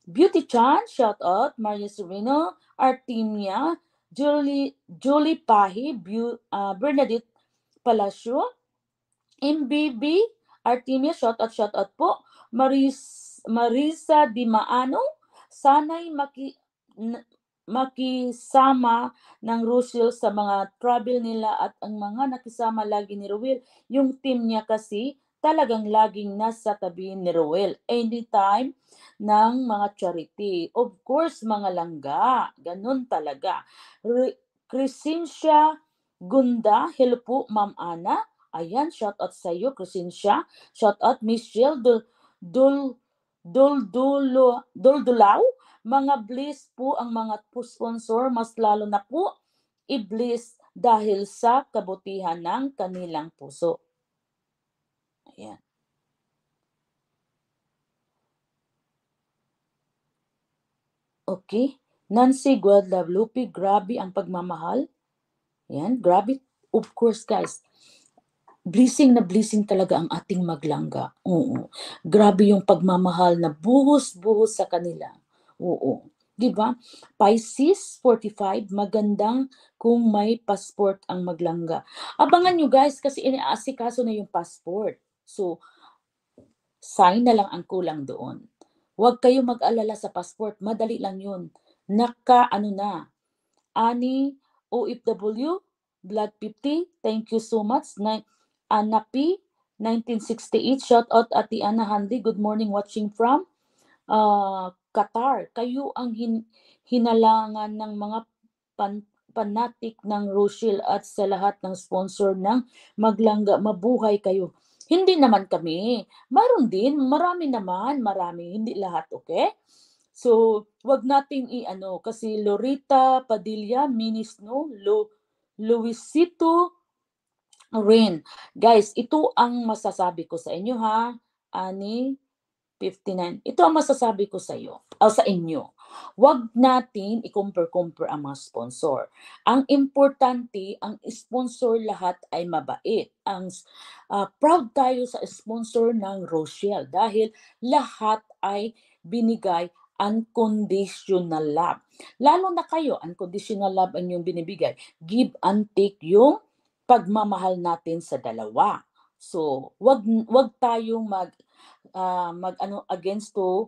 Speaker 1: Beauty Chan, shoutout. Maria Sereno, Artemia. Julie, Julie Pahi, Bu, uh, ah, Bernadette Palacio. MBB, Artemia, shoutout, shoutout po. Maris, Marisa Dimaano, sana'y maki, makisama ng Russell sa mga travel nila at ang mga nakisama lagi ni Ruel. Yung team niya kasi talagang laging nasa tabi ni Ruel anytime ng mga charity. Of course, mga langga. Ganun talaga. Re- Crescencia Gunda, hello po Ma'am Ana. Ayan, shout out sa iyo, Crescencia. Shout out Miss Jill dul, duldulo, duldulaw, mga bliss po ang mga po sponsor, mas lalo na po iblis dahil sa kabutihan ng kanilang puso. Ayan. Okay. Nancy Guadalupe, grabe ang pagmamahal. Yan, grabe. Of course, guys, blessing na blessing talaga ang ating maglangga. Oo. Grabe yung pagmamahal na buhos-buhos sa kanila. Oo. 'Di ba? Pisces 45, magandang kung may passport ang maglangga. Abangan nyo guys kasi inaasikaso na yung passport. So, sign na lang ang kulang doon. Huwag kayo mag-alala sa passport. Madali lang yun. Naka, ano na, ani OFW, Blood 50, thank you so much. Na, Anna P. 1968. Shout out Ate Anna Handy. Good morning watching from uh, Qatar. Kayo ang hin- hinalangan ng mga pan- panatik ng Rochelle at sa lahat ng sponsor ng Maglangga. Mabuhay kayo. Hindi naman kami. Mayroon din, marami naman, marami, hindi lahat, okay? So, wag nating iano kasi Lorita Padilla, Minis no, Lu, Luisito rin. Guys, ito ang masasabi ko sa inyo ha, ani 59. Ito ang masasabi ko sa iyo, o sa inyo. Huwag natin i-compare-compare ang mga sponsor. Ang importante, ang sponsor lahat ay mabait. Ang uh, proud tayo sa sponsor ng Rochelle dahil lahat ay binigay unconditional love. Lalo na kayo, unconditional love ang inyong binibigay. Give and take yung pagmamahal natin sa dalawa. So, wag wag tayong mag uh, ah, mag ano against to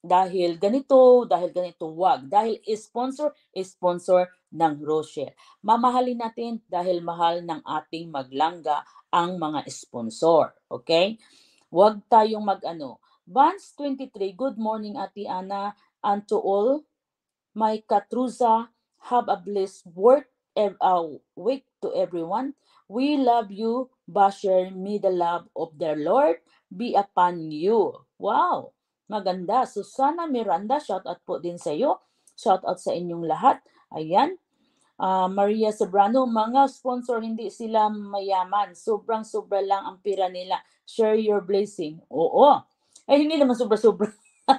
Speaker 1: dahil ganito, dahil ganito, wag. Dahil sponsor, sponsor ng Rochelle. Mamahalin natin dahil mahal ng ating maglangga ang mga sponsor. Okay? Wag tayong mag-ano. Vance 23, good morning Ate Ana and to all. My Katruza, have a blessed work uh, week to everyone. We love you, Basher. May the love of the Lord be upon you. Wow! Maganda. Susana Miranda, shout out po din sa iyo. Shout out sa inyong lahat. Ayan. Uh, Maria Sobrano, mga sponsor, hindi sila mayaman. Sobrang-sobra lang ang pira nila. Share your blessing. Oo. Ay, hindi naman sobra-sobra.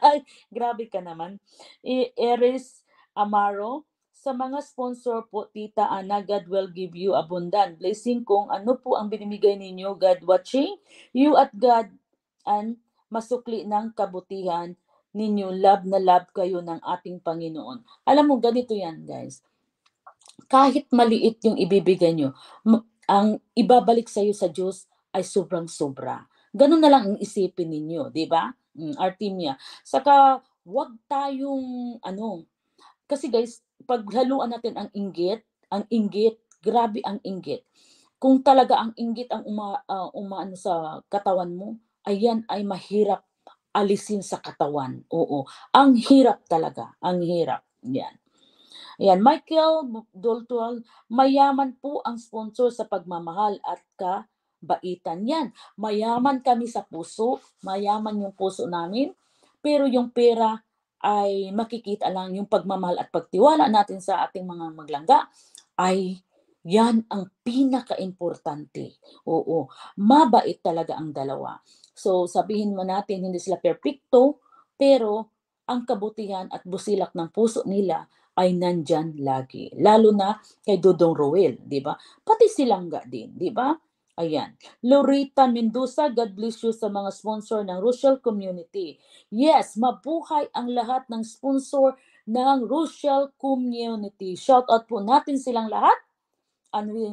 Speaker 1: Grabe ka naman. E-, Eris Amaro, sa mga sponsor po, Tita Ana, God will give you abundant blessing kung ano po ang binibigay ninyo, God watching you at God and masukli ng kabutihan ninyo. Love na love kayo ng ating Panginoon. Alam mo, ganito yan guys. Kahit maliit yung ibibigay nyo, ang ibabalik sa iyo sa Diyos ay sobrang-sobra. Ganun na lang ang isipin ninyo, di ba? Hmm, Artemia. Saka, wag tayong, ano, kasi guys, paghaluan natin ang inggit, ang inggit, grabe ang inggit. Kung talaga ang inggit ang uma, uh, umaano sa katawan mo, ayan ay mahirap alisin sa katawan. Oo. Ang hirap talaga. Ang hirap. Yan. Yan. Michael Doltual, mayaman po ang sponsor sa pagmamahal at ka baitan yan. Mayaman kami sa puso, mayaman yung puso namin, pero yung pera ay makikita lang yung pagmamahal at pagtiwala natin sa ating mga maglangga ay yan ang pinaka-importante. Oo, mabait talaga ang dalawa. So sabihin mo natin hindi sila perpekto pero ang kabutihan at busilak ng puso nila ay nandyan lagi. Lalo na kay Dodong Roel, di ba? Pati si Langga din, di ba? Ayan. Lorita Mendoza, God bless you sa mga sponsor ng Rochelle Community. Yes, mabuhay ang lahat ng sponsor ng Rochelle Community. Shout out po natin silang lahat. And we,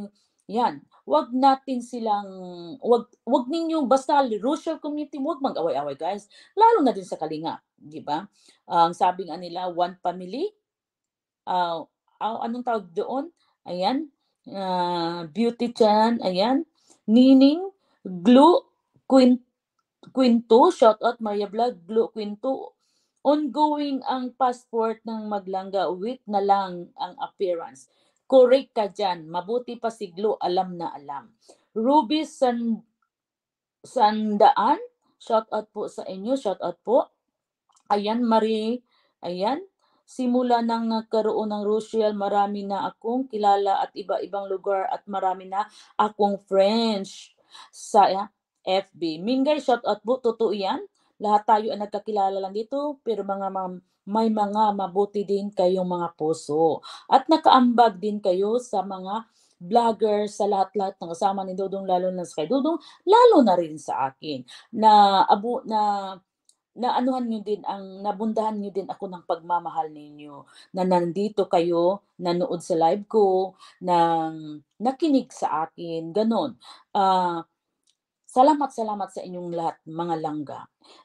Speaker 1: yan, wag natin silang, wag, wag ninyo, basta Rochelle Community, wag mag-away-away guys. Lalo na din sa Kalinga, di ba? Ang uh, sabi nga nila, one family, uh, uh, anong tawag doon? Ayan, uh, beauty chan, ayan, Nining Glu Quint Quinto, shout out Maria Vlog, Glu Quinto. Ongoing ang passport ng maglanga, week na lang ang appearance. Correct ka dyan, mabuti pa si Glu, alam na alam. Ruby San Sandaan, shout out po sa inyo, shout out po. Ayan, Marie, ayan, simula nang nagkaroon ng Russia, marami na akong kilala at iba-ibang lugar at marami na akong friends sa ah, FB. Mingay, shout out po. Totoo yan. Lahat tayo ay nagkakilala lang dito, pero mga ma'am, may mga mabuti din kayong mga puso. At nakaambag din kayo sa mga vlogger sa lahat-lahat ng kasama ni Dudong, lalo na sa kay Dudong, lalo na rin sa akin. Na, abo, na naanuhan nyo din ang nabundahan nyo din ako ng pagmamahal ninyo na nandito kayo nanood sa live ko nang nakinig sa akin ganon uh, salamat salamat sa inyong lahat mga langga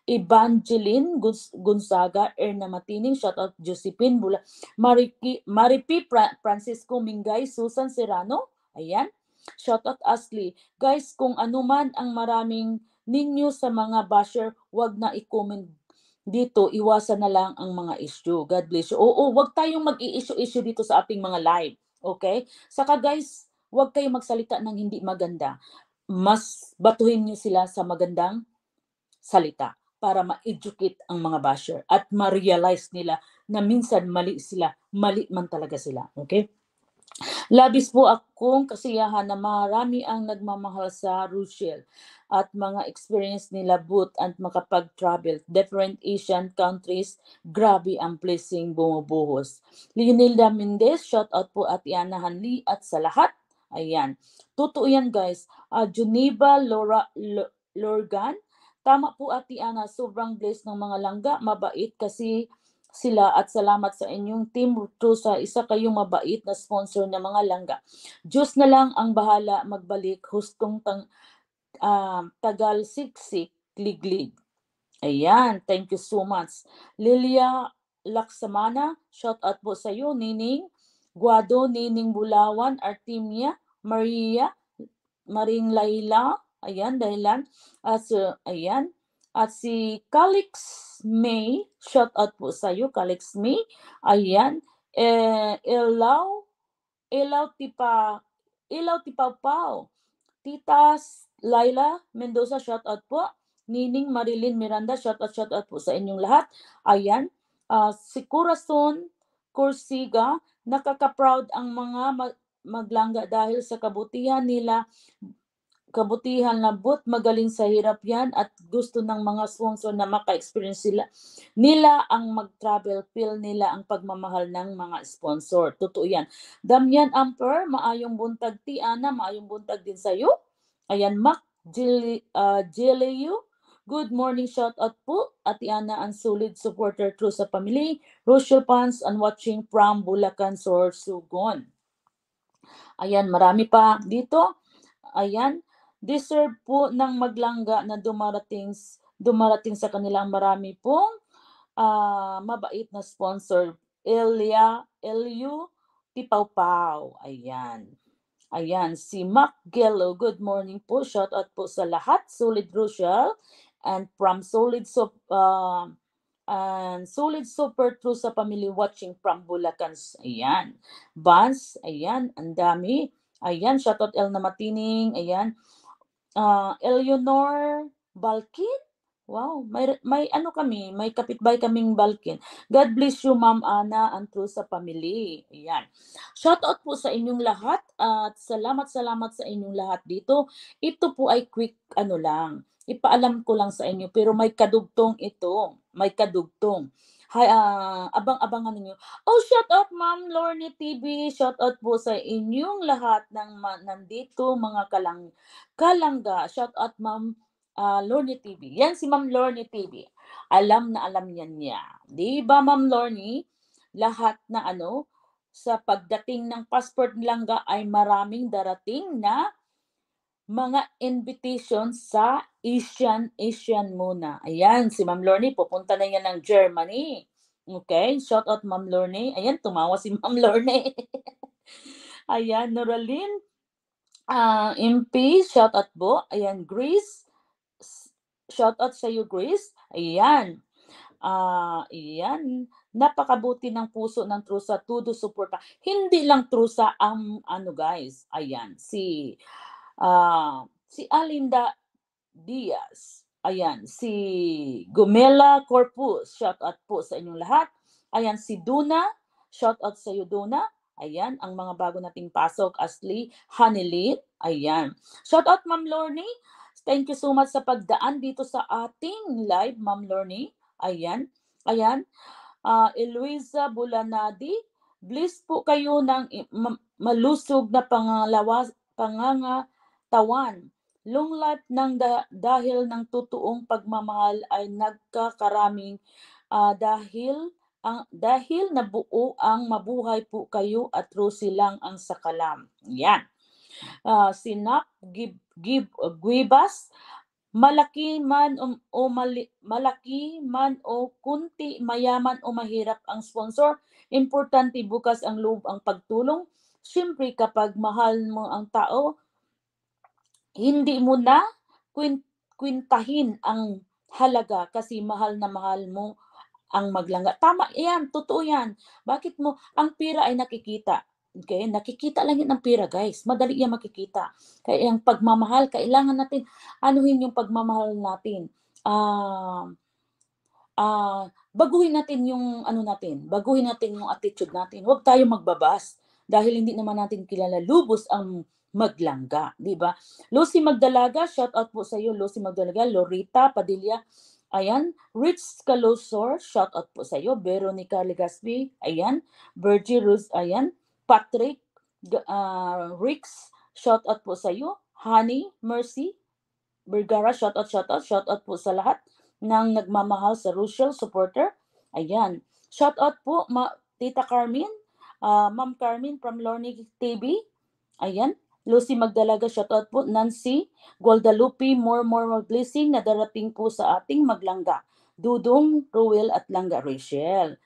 Speaker 1: Evangeline Gonzaga Erna Matining shout out Josephine Bula Mariki Maripi Francisco Mingay Susan Serrano ayan shout out Ashley guys kung ano man ang maraming ninyo sa mga basher, wag na i-comment dito, iwasan na lang ang mga issue. God bless you. Oo, wag tayong mag-i-issue-issue dito sa ating mga live. Okay? Saka guys, wag kayong magsalita ng hindi maganda. Mas batuhin niyo sila sa magandang salita para ma-educate ang mga basher at ma-realize nila na minsan mali sila, mali man talaga sila. Okay? Labis po akong kasiyahan na marami ang nagmamahal sa Rochelle at mga experience nila boot at makapag-travel. Different Asian countries, grabe ang blessing bumubuhos. Leonilda Mendez, shout out po at Iana Hanli at sa lahat. Ayan. Totoo yan guys. Uh, Geneva Laura, L- Lorgan, tama po Ate Ana, sobrang blessed ng mga langga, mabait kasi sila at salamat sa inyong team sa isa kayong mabait na sponsor ng mga langga. Diyos na lang ang bahala magbalik hustong tang, uh, tagal siksik liglig. Ayan, thank you so much. Lilia Laksamana, shout out po sa iyo, Nining. Guado, Nining Bulawan, Artemia, Maria, Maring Laila, ayan, dahilan. As, uh, ayan, at si Calix May, shout out po sa iyo, Calix May. Ayan. Eh, Ilaw, Ilaw Tipa, Ilaw pao. Tita Laila Mendoza, shout out po. Nining Marilyn Miranda, shout out, shout out po sa inyong lahat. Ayan. Uh, si Corazon Corsiga, nakaka-proud ang mga maglangga dahil sa kabutihan nila kabutihan labot, magaling sa hirap yan at gusto ng mga sponsor na maka-experience sila. Nila ang mag-travel, feel nila ang pagmamahal ng mga sponsor. Totoo yan. Damian Amper, maayong buntag ti Ana, maayong buntag din sa'yo. Ayan, Mac Gileo, uh, ah, Gileo. Good morning, shout out po. Ate Ana, ang solid supporter through sa family. Rochelle Pans, and watching from Bulacan, Sugon. Ayan, marami pa dito. Ayan, deserve po ng maglangga na dumarating dumarating sa kanila ang marami pong uh, mabait na sponsor. Elia, Eliu Tipaupaw Ayan. Ayan, si Mac Gello. Good morning po. Shout out po sa lahat. Solid Rochelle and from Solid so uh, ah, and Solid Super True sa Family Watching from Bulacan. Ayan. Vance, ayan, ang dami. Ayan, shout out El Namatining. Ayan ah, Eleanor Balkin? Wow, may, may ano kami, may kapitbay kaming Balkin. God bless you, Ma'am Ana, and to sa family. Ayan. Shout out po sa inyong lahat at salamat, salamat sa inyong lahat dito. Ito po ay quick ano lang, ipaalam ko lang sa inyo pero may kadugtong ito, may kadugtong hi, ah, abang-abangan ninyo. Oh, shout out Ma'am Lorne TV. Shout out po sa inyong lahat ng ma- nandito mga kalang kalangga. Shout out Ma'am ah, Lorne TV. Yan si Ma'am Lorne TV. Alam na alam yan niya. 'Di ba Ma'am Lorne? Lahat na ano sa pagdating ng passport langga ay maraming darating na mga invitation sa Asian Asian muna. Ayan, si Ma'am Lorne, pupunta na yan ng Germany. Okay, shout out Ma'am Lorne. Ayan, tumawa si Ma'am Lorne. Ayan, Noraline, uh, ah, MP, shout out po. Ayan, Greece. shout out sa iyo, Greece. Ayan, uh, ayan, napakabuti ng puso ng Trusa, tudo suporta. Hindi lang Trusa ang um, ano guys, ayan, si Uh, si Alinda Diaz. Ayan, si Gumela Corpus. Shout out po sa inyong lahat. Ayan, si Duna. Shout out sa iyo, Duna. Ayan, ang mga bago nating pasok. Asli, Hanilin. Ayan. Shout out, Ma'am Lorne. Thank you so much sa pagdaan dito sa ating live, Ma'am Lorne. Ayan. Ayan. Uh, Eloisa Bulanadi. Bliss po kayo ng malusog na pangalawa, panganga tawan, lunglat ng da- dahil ng totoong pagmamahal ay nagkakaraming uh, dahil ang dahil nabuo ang mabuhay po kayo at rusi lang ang sakalam. Yan. Uh, sinap gib, gib, uh, guibas malaki man o, o mali, malaki man o kunti mayaman o mahirap ang sponsor importante bukas ang loob ang pagtulong syempre kapag mahal mo ang tao hindi mo na kwintahin ang halaga kasi mahal na mahal mo ang maglangga. Tama, yan, totoo yan. Bakit mo, ang pira ay nakikita. Okay, nakikita lang yan ang pira guys. Madali yan makikita. Kaya ang pagmamahal, kailangan natin, anuhin yung pagmamahal natin. Ah, uh, uh, baguhin natin yung ano natin, baguhin natin yung attitude natin. Huwag tayo magbabas dahil hindi naman natin kilala lubos ang maglangga, di ba? Lucy Magdalaga, shout out po sa iyo Lucy Magdalaga, Lorita Padilla, ayan, Rich Calosor, shout out po sa iyo, Veronica Legaspi, ayan, Virgie Rose, ayan, Patrick uh, ah, Ricks, shout out po sa iyo, Honey Mercy Vergara, shout out, shout out, shout out po sa lahat ng nagmamahal sa Russell supporter. Ayan. Shout out po ma Tita Carmen, uh, Ma'am Carmen from Lorny TV. Ayan. Lucy Magdalaga, shoutout po. Nancy Guadalupe, more more more blessing na darating po sa ating maglangga. Dudong, Ruel at Langga Rachel.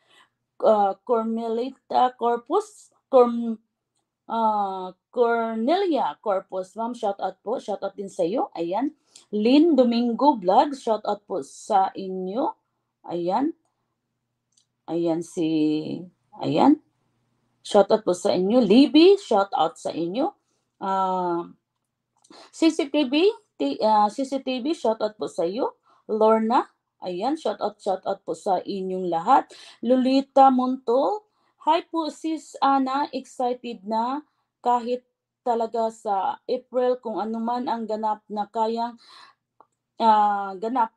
Speaker 1: Uh, Cormelita Corpus, Corm, uh, Cornelia Corpus. Ma'am, shout out po. Shout out din sa iyo. Ayan. Lynn Domingo Vlog, shout out po sa inyo. Ayan. Ayan si, ayan. Shout out po sa inyo. Libby, shout out sa inyo. Uh, ah, CCTV, t- uh, ah, CCTV, shout out po sa iyo. Lorna, ayan, shout out, shout out po sa inyong lahat. Lolita Monto, hi po sis Ana, excited na kahit talaga sa April kung anuman ang ganap na kayang uh, ganap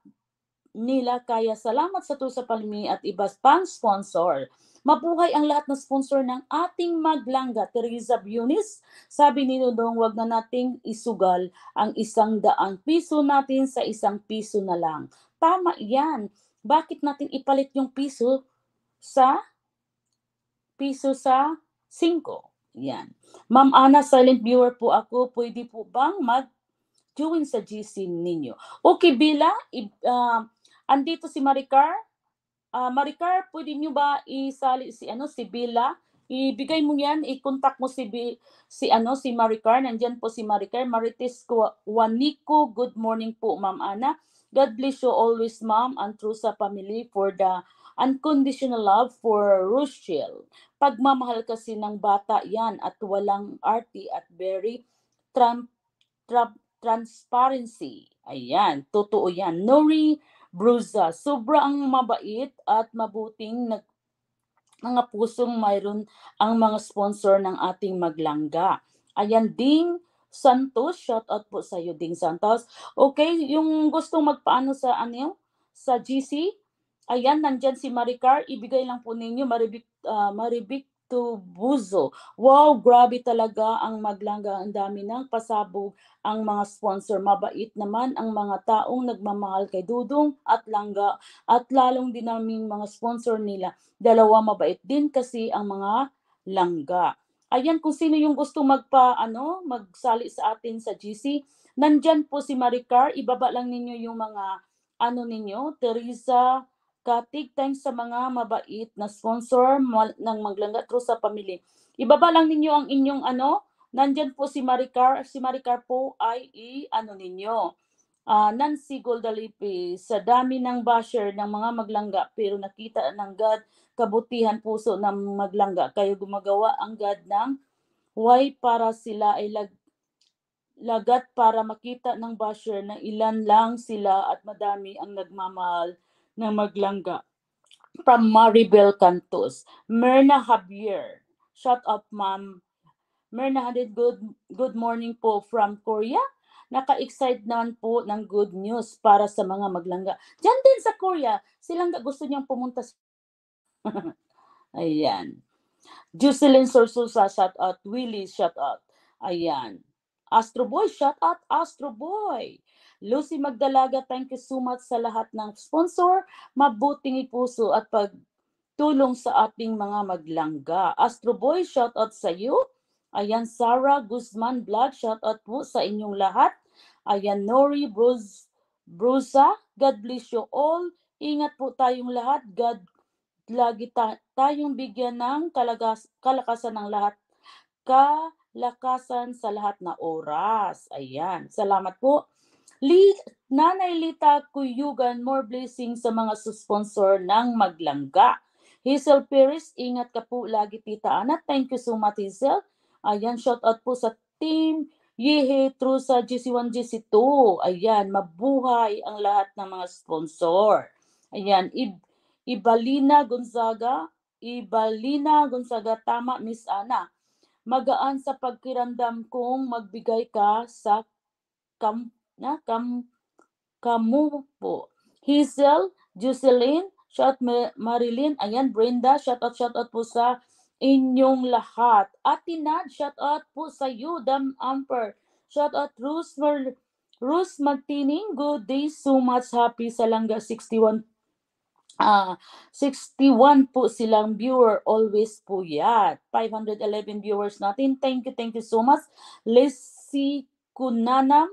Speaker 1: nila kaya salamat sa to sa palmi at iba pang sponsor. Mabuhay ang lahat ng sponsor ng ating maglangga, Teresa Bunis. Sabi ni Nudong, wag na nating isugal ang isang daang piso natin sa isang piso na lang. Tama yan. Bakit natin ipalit yung piso sa piso sa 5? Yan. Ma'am Ana, silent viewer po ako. Pwede po bang mag join sa GC ninyo? Okay, Bila, uh, ah, andito si Maricar Uh, Maricar, pwede nyo ba isali si ano si Bila? Ibigay mo yan, i-contact mo si si ano si Maricar. Nandiyan po si Maricar Marites Waniko. Good morning po, Ma'am Ana. God bless you always, Ma'am, and through sa family for the unconditional love for Rochelle. Pagmamahal kasi ng bata yan at walang arti at very tram, tram, transparency. Ayan, totoo yan. No re- Bruza. Sobrang mabait at mabuting nag mga pusong mayroon ang mga sponsor ng ating maglangga. Ayan ding Santos, shout out po sa iyo ding Santos. Okay, yung gustong magpaano sa ano sa GC, ayan nandiyan si Maricar, ibigay lang po ninyo Maribik uh, Maribik to Buzo. Wow, grabe talaga ang maglangga. Ang dami ng pasabog ang mga sponsor. Mabait naman ang mga taong nagmamahal kay Dudong at Langga at lalong din namin mga sponsor nila. Dalawa mabait din kasi ang mga Langga. Ayan kung sino yung gusto magpa ano, magsali sa atin sa GC. Nandyan po si Maricar, ibaba lang ninyo yung mga ano ninyo, Teresa Katig thanks sa mga mabait na sponsor ng Maglangat Rosa Family. Ibaba lang ninyo ang inyong ano. Nandyan po si Maricar. Si Maricar po ay i, ano ninyo. Uh, Nancy Goldalipi, sa dami ng basher ng mga maglangga pero nakita ng God kabutihan puso ng maglangga. Kayo gumagawa ang God ng why para sila ay lag, lagat para makita ng basher na ilan lang sila at madami ang nagmamahal na maglangga. From Maribel Cantos. Merna Javier. Shut up, ma'am. Merna good, good morning po from Korea. Naka-excite naman po ng good news para sa mga maglangga. Diyan din sa Korea, silang gusto niyang pumunta sa... Ayan. Jocelyn Sorsosa, shout out. Willie, shout out. Ayan. Astro Boy, shout out Astro Boy. Lucy Magdalaga, thank you so much sa lahat ng sponsor, mabuting ipuso at pagtulong sa ating mga maglangga. Astro Boy, shout out sa iyo. Ayan, Sarah Guzman Vlog, shout out po sa inyong lahat. Ayan, Nori Bruce, Brusa, God bless you all. Ingat po tayong lahat. God lagi ta- tayong bigyan ng kalagas- kalakasan ng lahat. Kalakasan sa lahat na oras. Ayan. Salamat po Li Nanay Lita Kuyugan, more blessing sa mga sponsor ng Maglangga. Hazel Perez, ingat ka po lagi tita Ana. Thank you so much Hazel. Ayan, shout out po sa team Yehe Trusa GC1 GC2. Ayan, mabuhay ang lahat ng mga sponsor. Ayan, I- Ibalina Gonzaga, Ibalina Gonzaga, tama Miss Ana. Magaan sa pagkiramdam kong magbigay ka sa kampo na kamu po Hazel, Jocelyn, shout Marilyn, ayan Brenda, shout out shout out po sa inyong lahat. at Atinad, shout out po sa iyo, Dam Amper. Shout out Rosemar Rose Magtining, good day so much happy sa Langga 61 Uh, 61 po silang viewer. Always po yat 511 viewers natin. Thank you, thank you so much. Leslie Kunanam,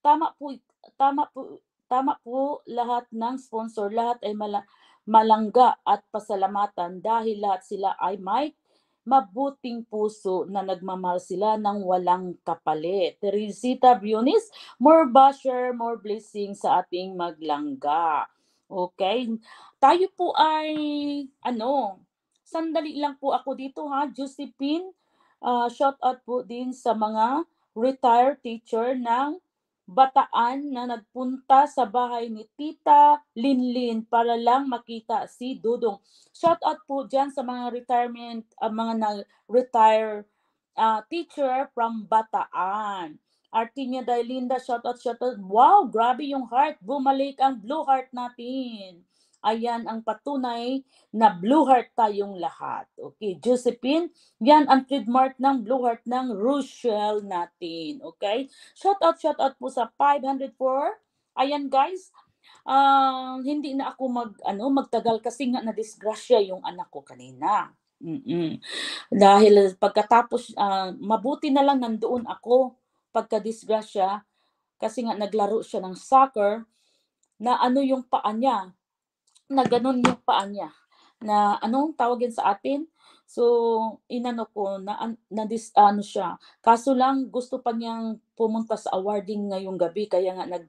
Speaker 1: Tama po tama po tama po lahat ng sponsor, lahat ay mala, malangga at pasalamatan dahil lahat sila ay may mabuting puso na nagmamahal sila ng walang kapalit. Teresita Briones, more basher, more blessing sa ating maglangga. Okay? Tayo po ay, ano, sandali lang po ako dito ha, Josephine. Uh, shout out po din sa mga retired teacher ng Bataan na nagpunta sa bahay ni Tita Linlin para lang makita si Dudong. Shout out po dyan sa mga retirement, uh, mga nag retire uh, ah, teacher from Bataan. Artinya Dailinda, shout out, shout out. Wow, grabe yung heart. Bumalik ang blue heart natin. Ayan ang patunay na Blue Heart tayong lahat. Okay, Josephine, yan ang trademark ng Blue Heart ng Rochelle natin. Okay? Shout out, shout out po sa 504. Ayan guys, uh, hindi na ako mag ano magtagal kasi nga na disgrasya yung anak ko kanina. Mm-mm. Dahil pagkatapos uh, mabuti na lang nandoon ako pagka disgrasya kasi nga naglaro siya ng soccer na ano yung paa niya na ganun yung paa niya. Na anong tawagin sa atin? So, inano ko, na, na dis, ano siya. Kaso lang, gusto pa niyang pumunta sa awarding ngayong gabi. Kaya nga, nag,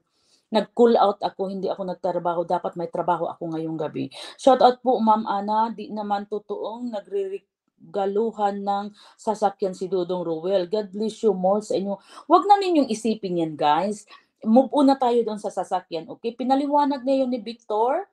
Speaker 1: nag-cool out ako, hindi ako nagtrabaho. Dapat may trabaho ako ngayong gabi. Shout out po, Ma'am Ana. Di naman totoong nagre galuhan ng sasakyan si Dudong Ruel. God bless you more sa inyo. Huwag na ninyong isipin yan, guys. Move on na tayo doon sa sasakyan, okay? Pinaliwanag na yun ni Victor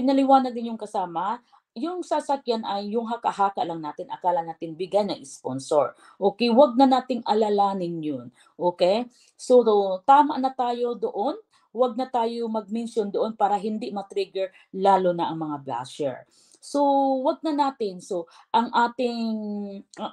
Speaker 1: Pinaliwanag din yung kasama, yung sasakyan ay yung haka-haka lang natin, akala natin bigay ng sponsor. Okay, wag na nating alalanin yun. Okay? So, tama na tayo doon. Wag na tayo mag-mention doon para hindi matrigger lalo na ang mga basher. So, wag na natin. So, ang ating,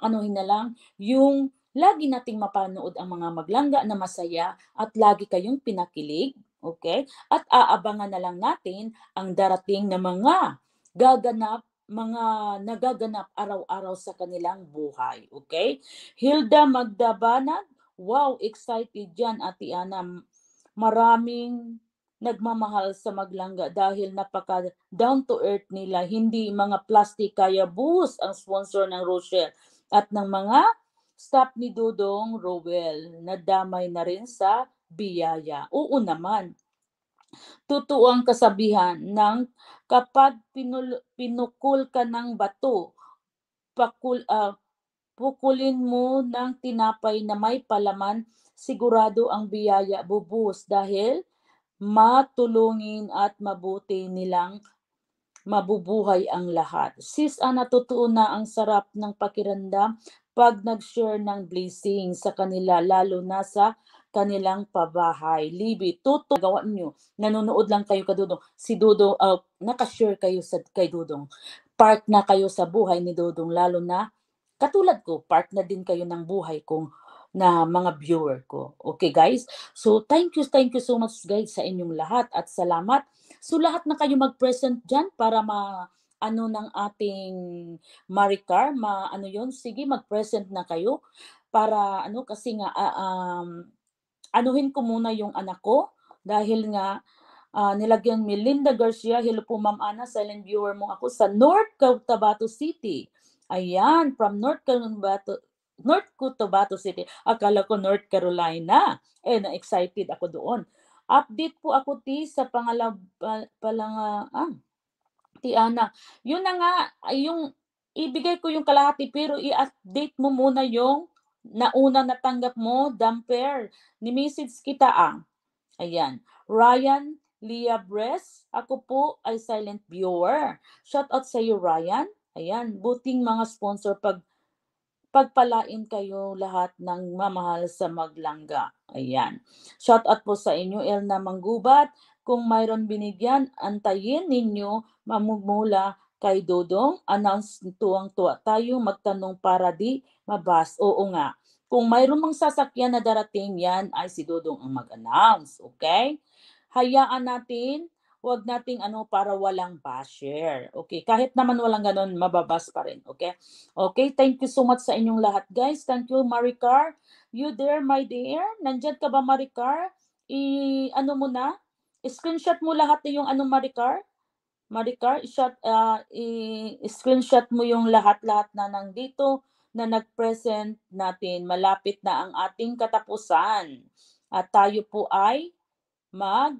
Speaker 1: anuhin na lang, yung lagi nating mapanood ang mga maglangga na masaya at lagi kayong pinakilig Okay? At aabangan na lang natin ang darating na mga gaganap mga nagaganap araw-araw sa kanilang buhay. Okay? Hilda Magdabanag, wow, excited yan, Ate Ana. Maraming nagmamahal sa maglangga dahil napaka down to earth nila. Hindi mga plastic kaya buhos ang sponsor ng Rochelle at ng mga staff ni Dudong Rowell. damay na rin sa biyaya. Oo naman. Totoo ang kasabihan ng kapag pinul- pinukul ka ng bato, pakul, uh, pukulin mo ng tinapay na may palaman, sigurado ang biyaya bubus dahil matulungin at mabuti nilang mabubuhay ang lahat. Sis Ana, totoo na ang sarap ng pakiranda pag nag-share ng blessing sa kanila, lalo na sa kanilang pabahay. Libi, tuto gawaan nyo. Nanonood lang kayo kay Dudong. Si Dudong, uh, nakashare kayo sa, kay Dudong. Part na kayo sa buhay ni Dudong, lalo na katulad ko, part na din kayo ng buhay kong na mga viewer ko. Okay guys? So thank you, thank you so much guys sa inyong lahat at salamat. So lahat na kayo mag-present dyan para ma ano ng ating Maricar, ma ano yon sige mag-present na kayo para ano kasi nga uh, um, anuhin ko muna yung anak ko dahil nga uh, nilagyan Melinda Garcia, hello po Ma'am Ana, silent viewer mo ako sa North Cotabato City. Ayan, from North Cotabato, North Cotabato City. Akala ko North Carolina. Eh, na-excited ako doon. Update po ako, ti sa pangalab, palanga, ah, Ti Ana. Yun na nga, yung ibigay ko yung kalahati pero i-update mo muna yung nauna natanggap mo, Damper. Ni-message kita ah. Ayan. Ryan Lia Bres, ako po ay silent viewer. Shout out sa iyo, Ryan. Ayan, buting mga sponsor pag pagpalain kayo lahat ng mamahal sa maglangga. Ayan. Shout out po sa inyo, Elna Manggubat. Kung mayroon binigyan, antayin ninyo mamumula kay Dodong. Announce tuwang-tuwa tayo magtanong para di Mabas, oo nga. Kung mayroong mang sasakyan na darating yan, ay si Dodong ang mag-announce, okay? Hayaan natin, wag nating ano para walang basher. Okay, kahit naman walang ganun, mababas pa rin, okay? Okay, thank you so much sa inyong lahat, guys. Thank you, Maricar. You there, my dear? Nandyan ka ba, Maricar? I, ano mo na? Screenshot mo lahat na yung ano, Maricar? Maricar, shot, uh, ah, i-screenshot mo yung lahat-lahat na nandito. dito na nag-present natin, malapit na ang ating katapusan. At tayo po ay mag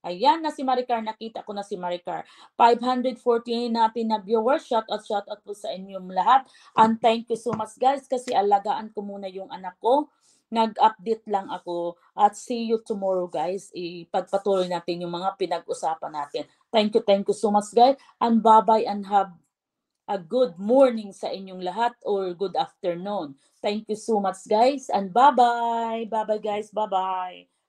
Speaker 1: Ayan na si Maricar, nakita ko na si Maricar. 514 natin na viewers. Shout out, shout out po sa inyong lahat. And thank you so much guys kasi alagaan ko muna yung anak ko. Nag-update lang ako at see you tomorrow guys. Ipagpatuloy natin yung mga pinag-usapan natin. Thank you, thank you so much guys. And bye-bye and have a good morning sa inyong lahat or good afternoon. Thank you so much guys and bye-bye. Bye-bye guys. Bye-bye.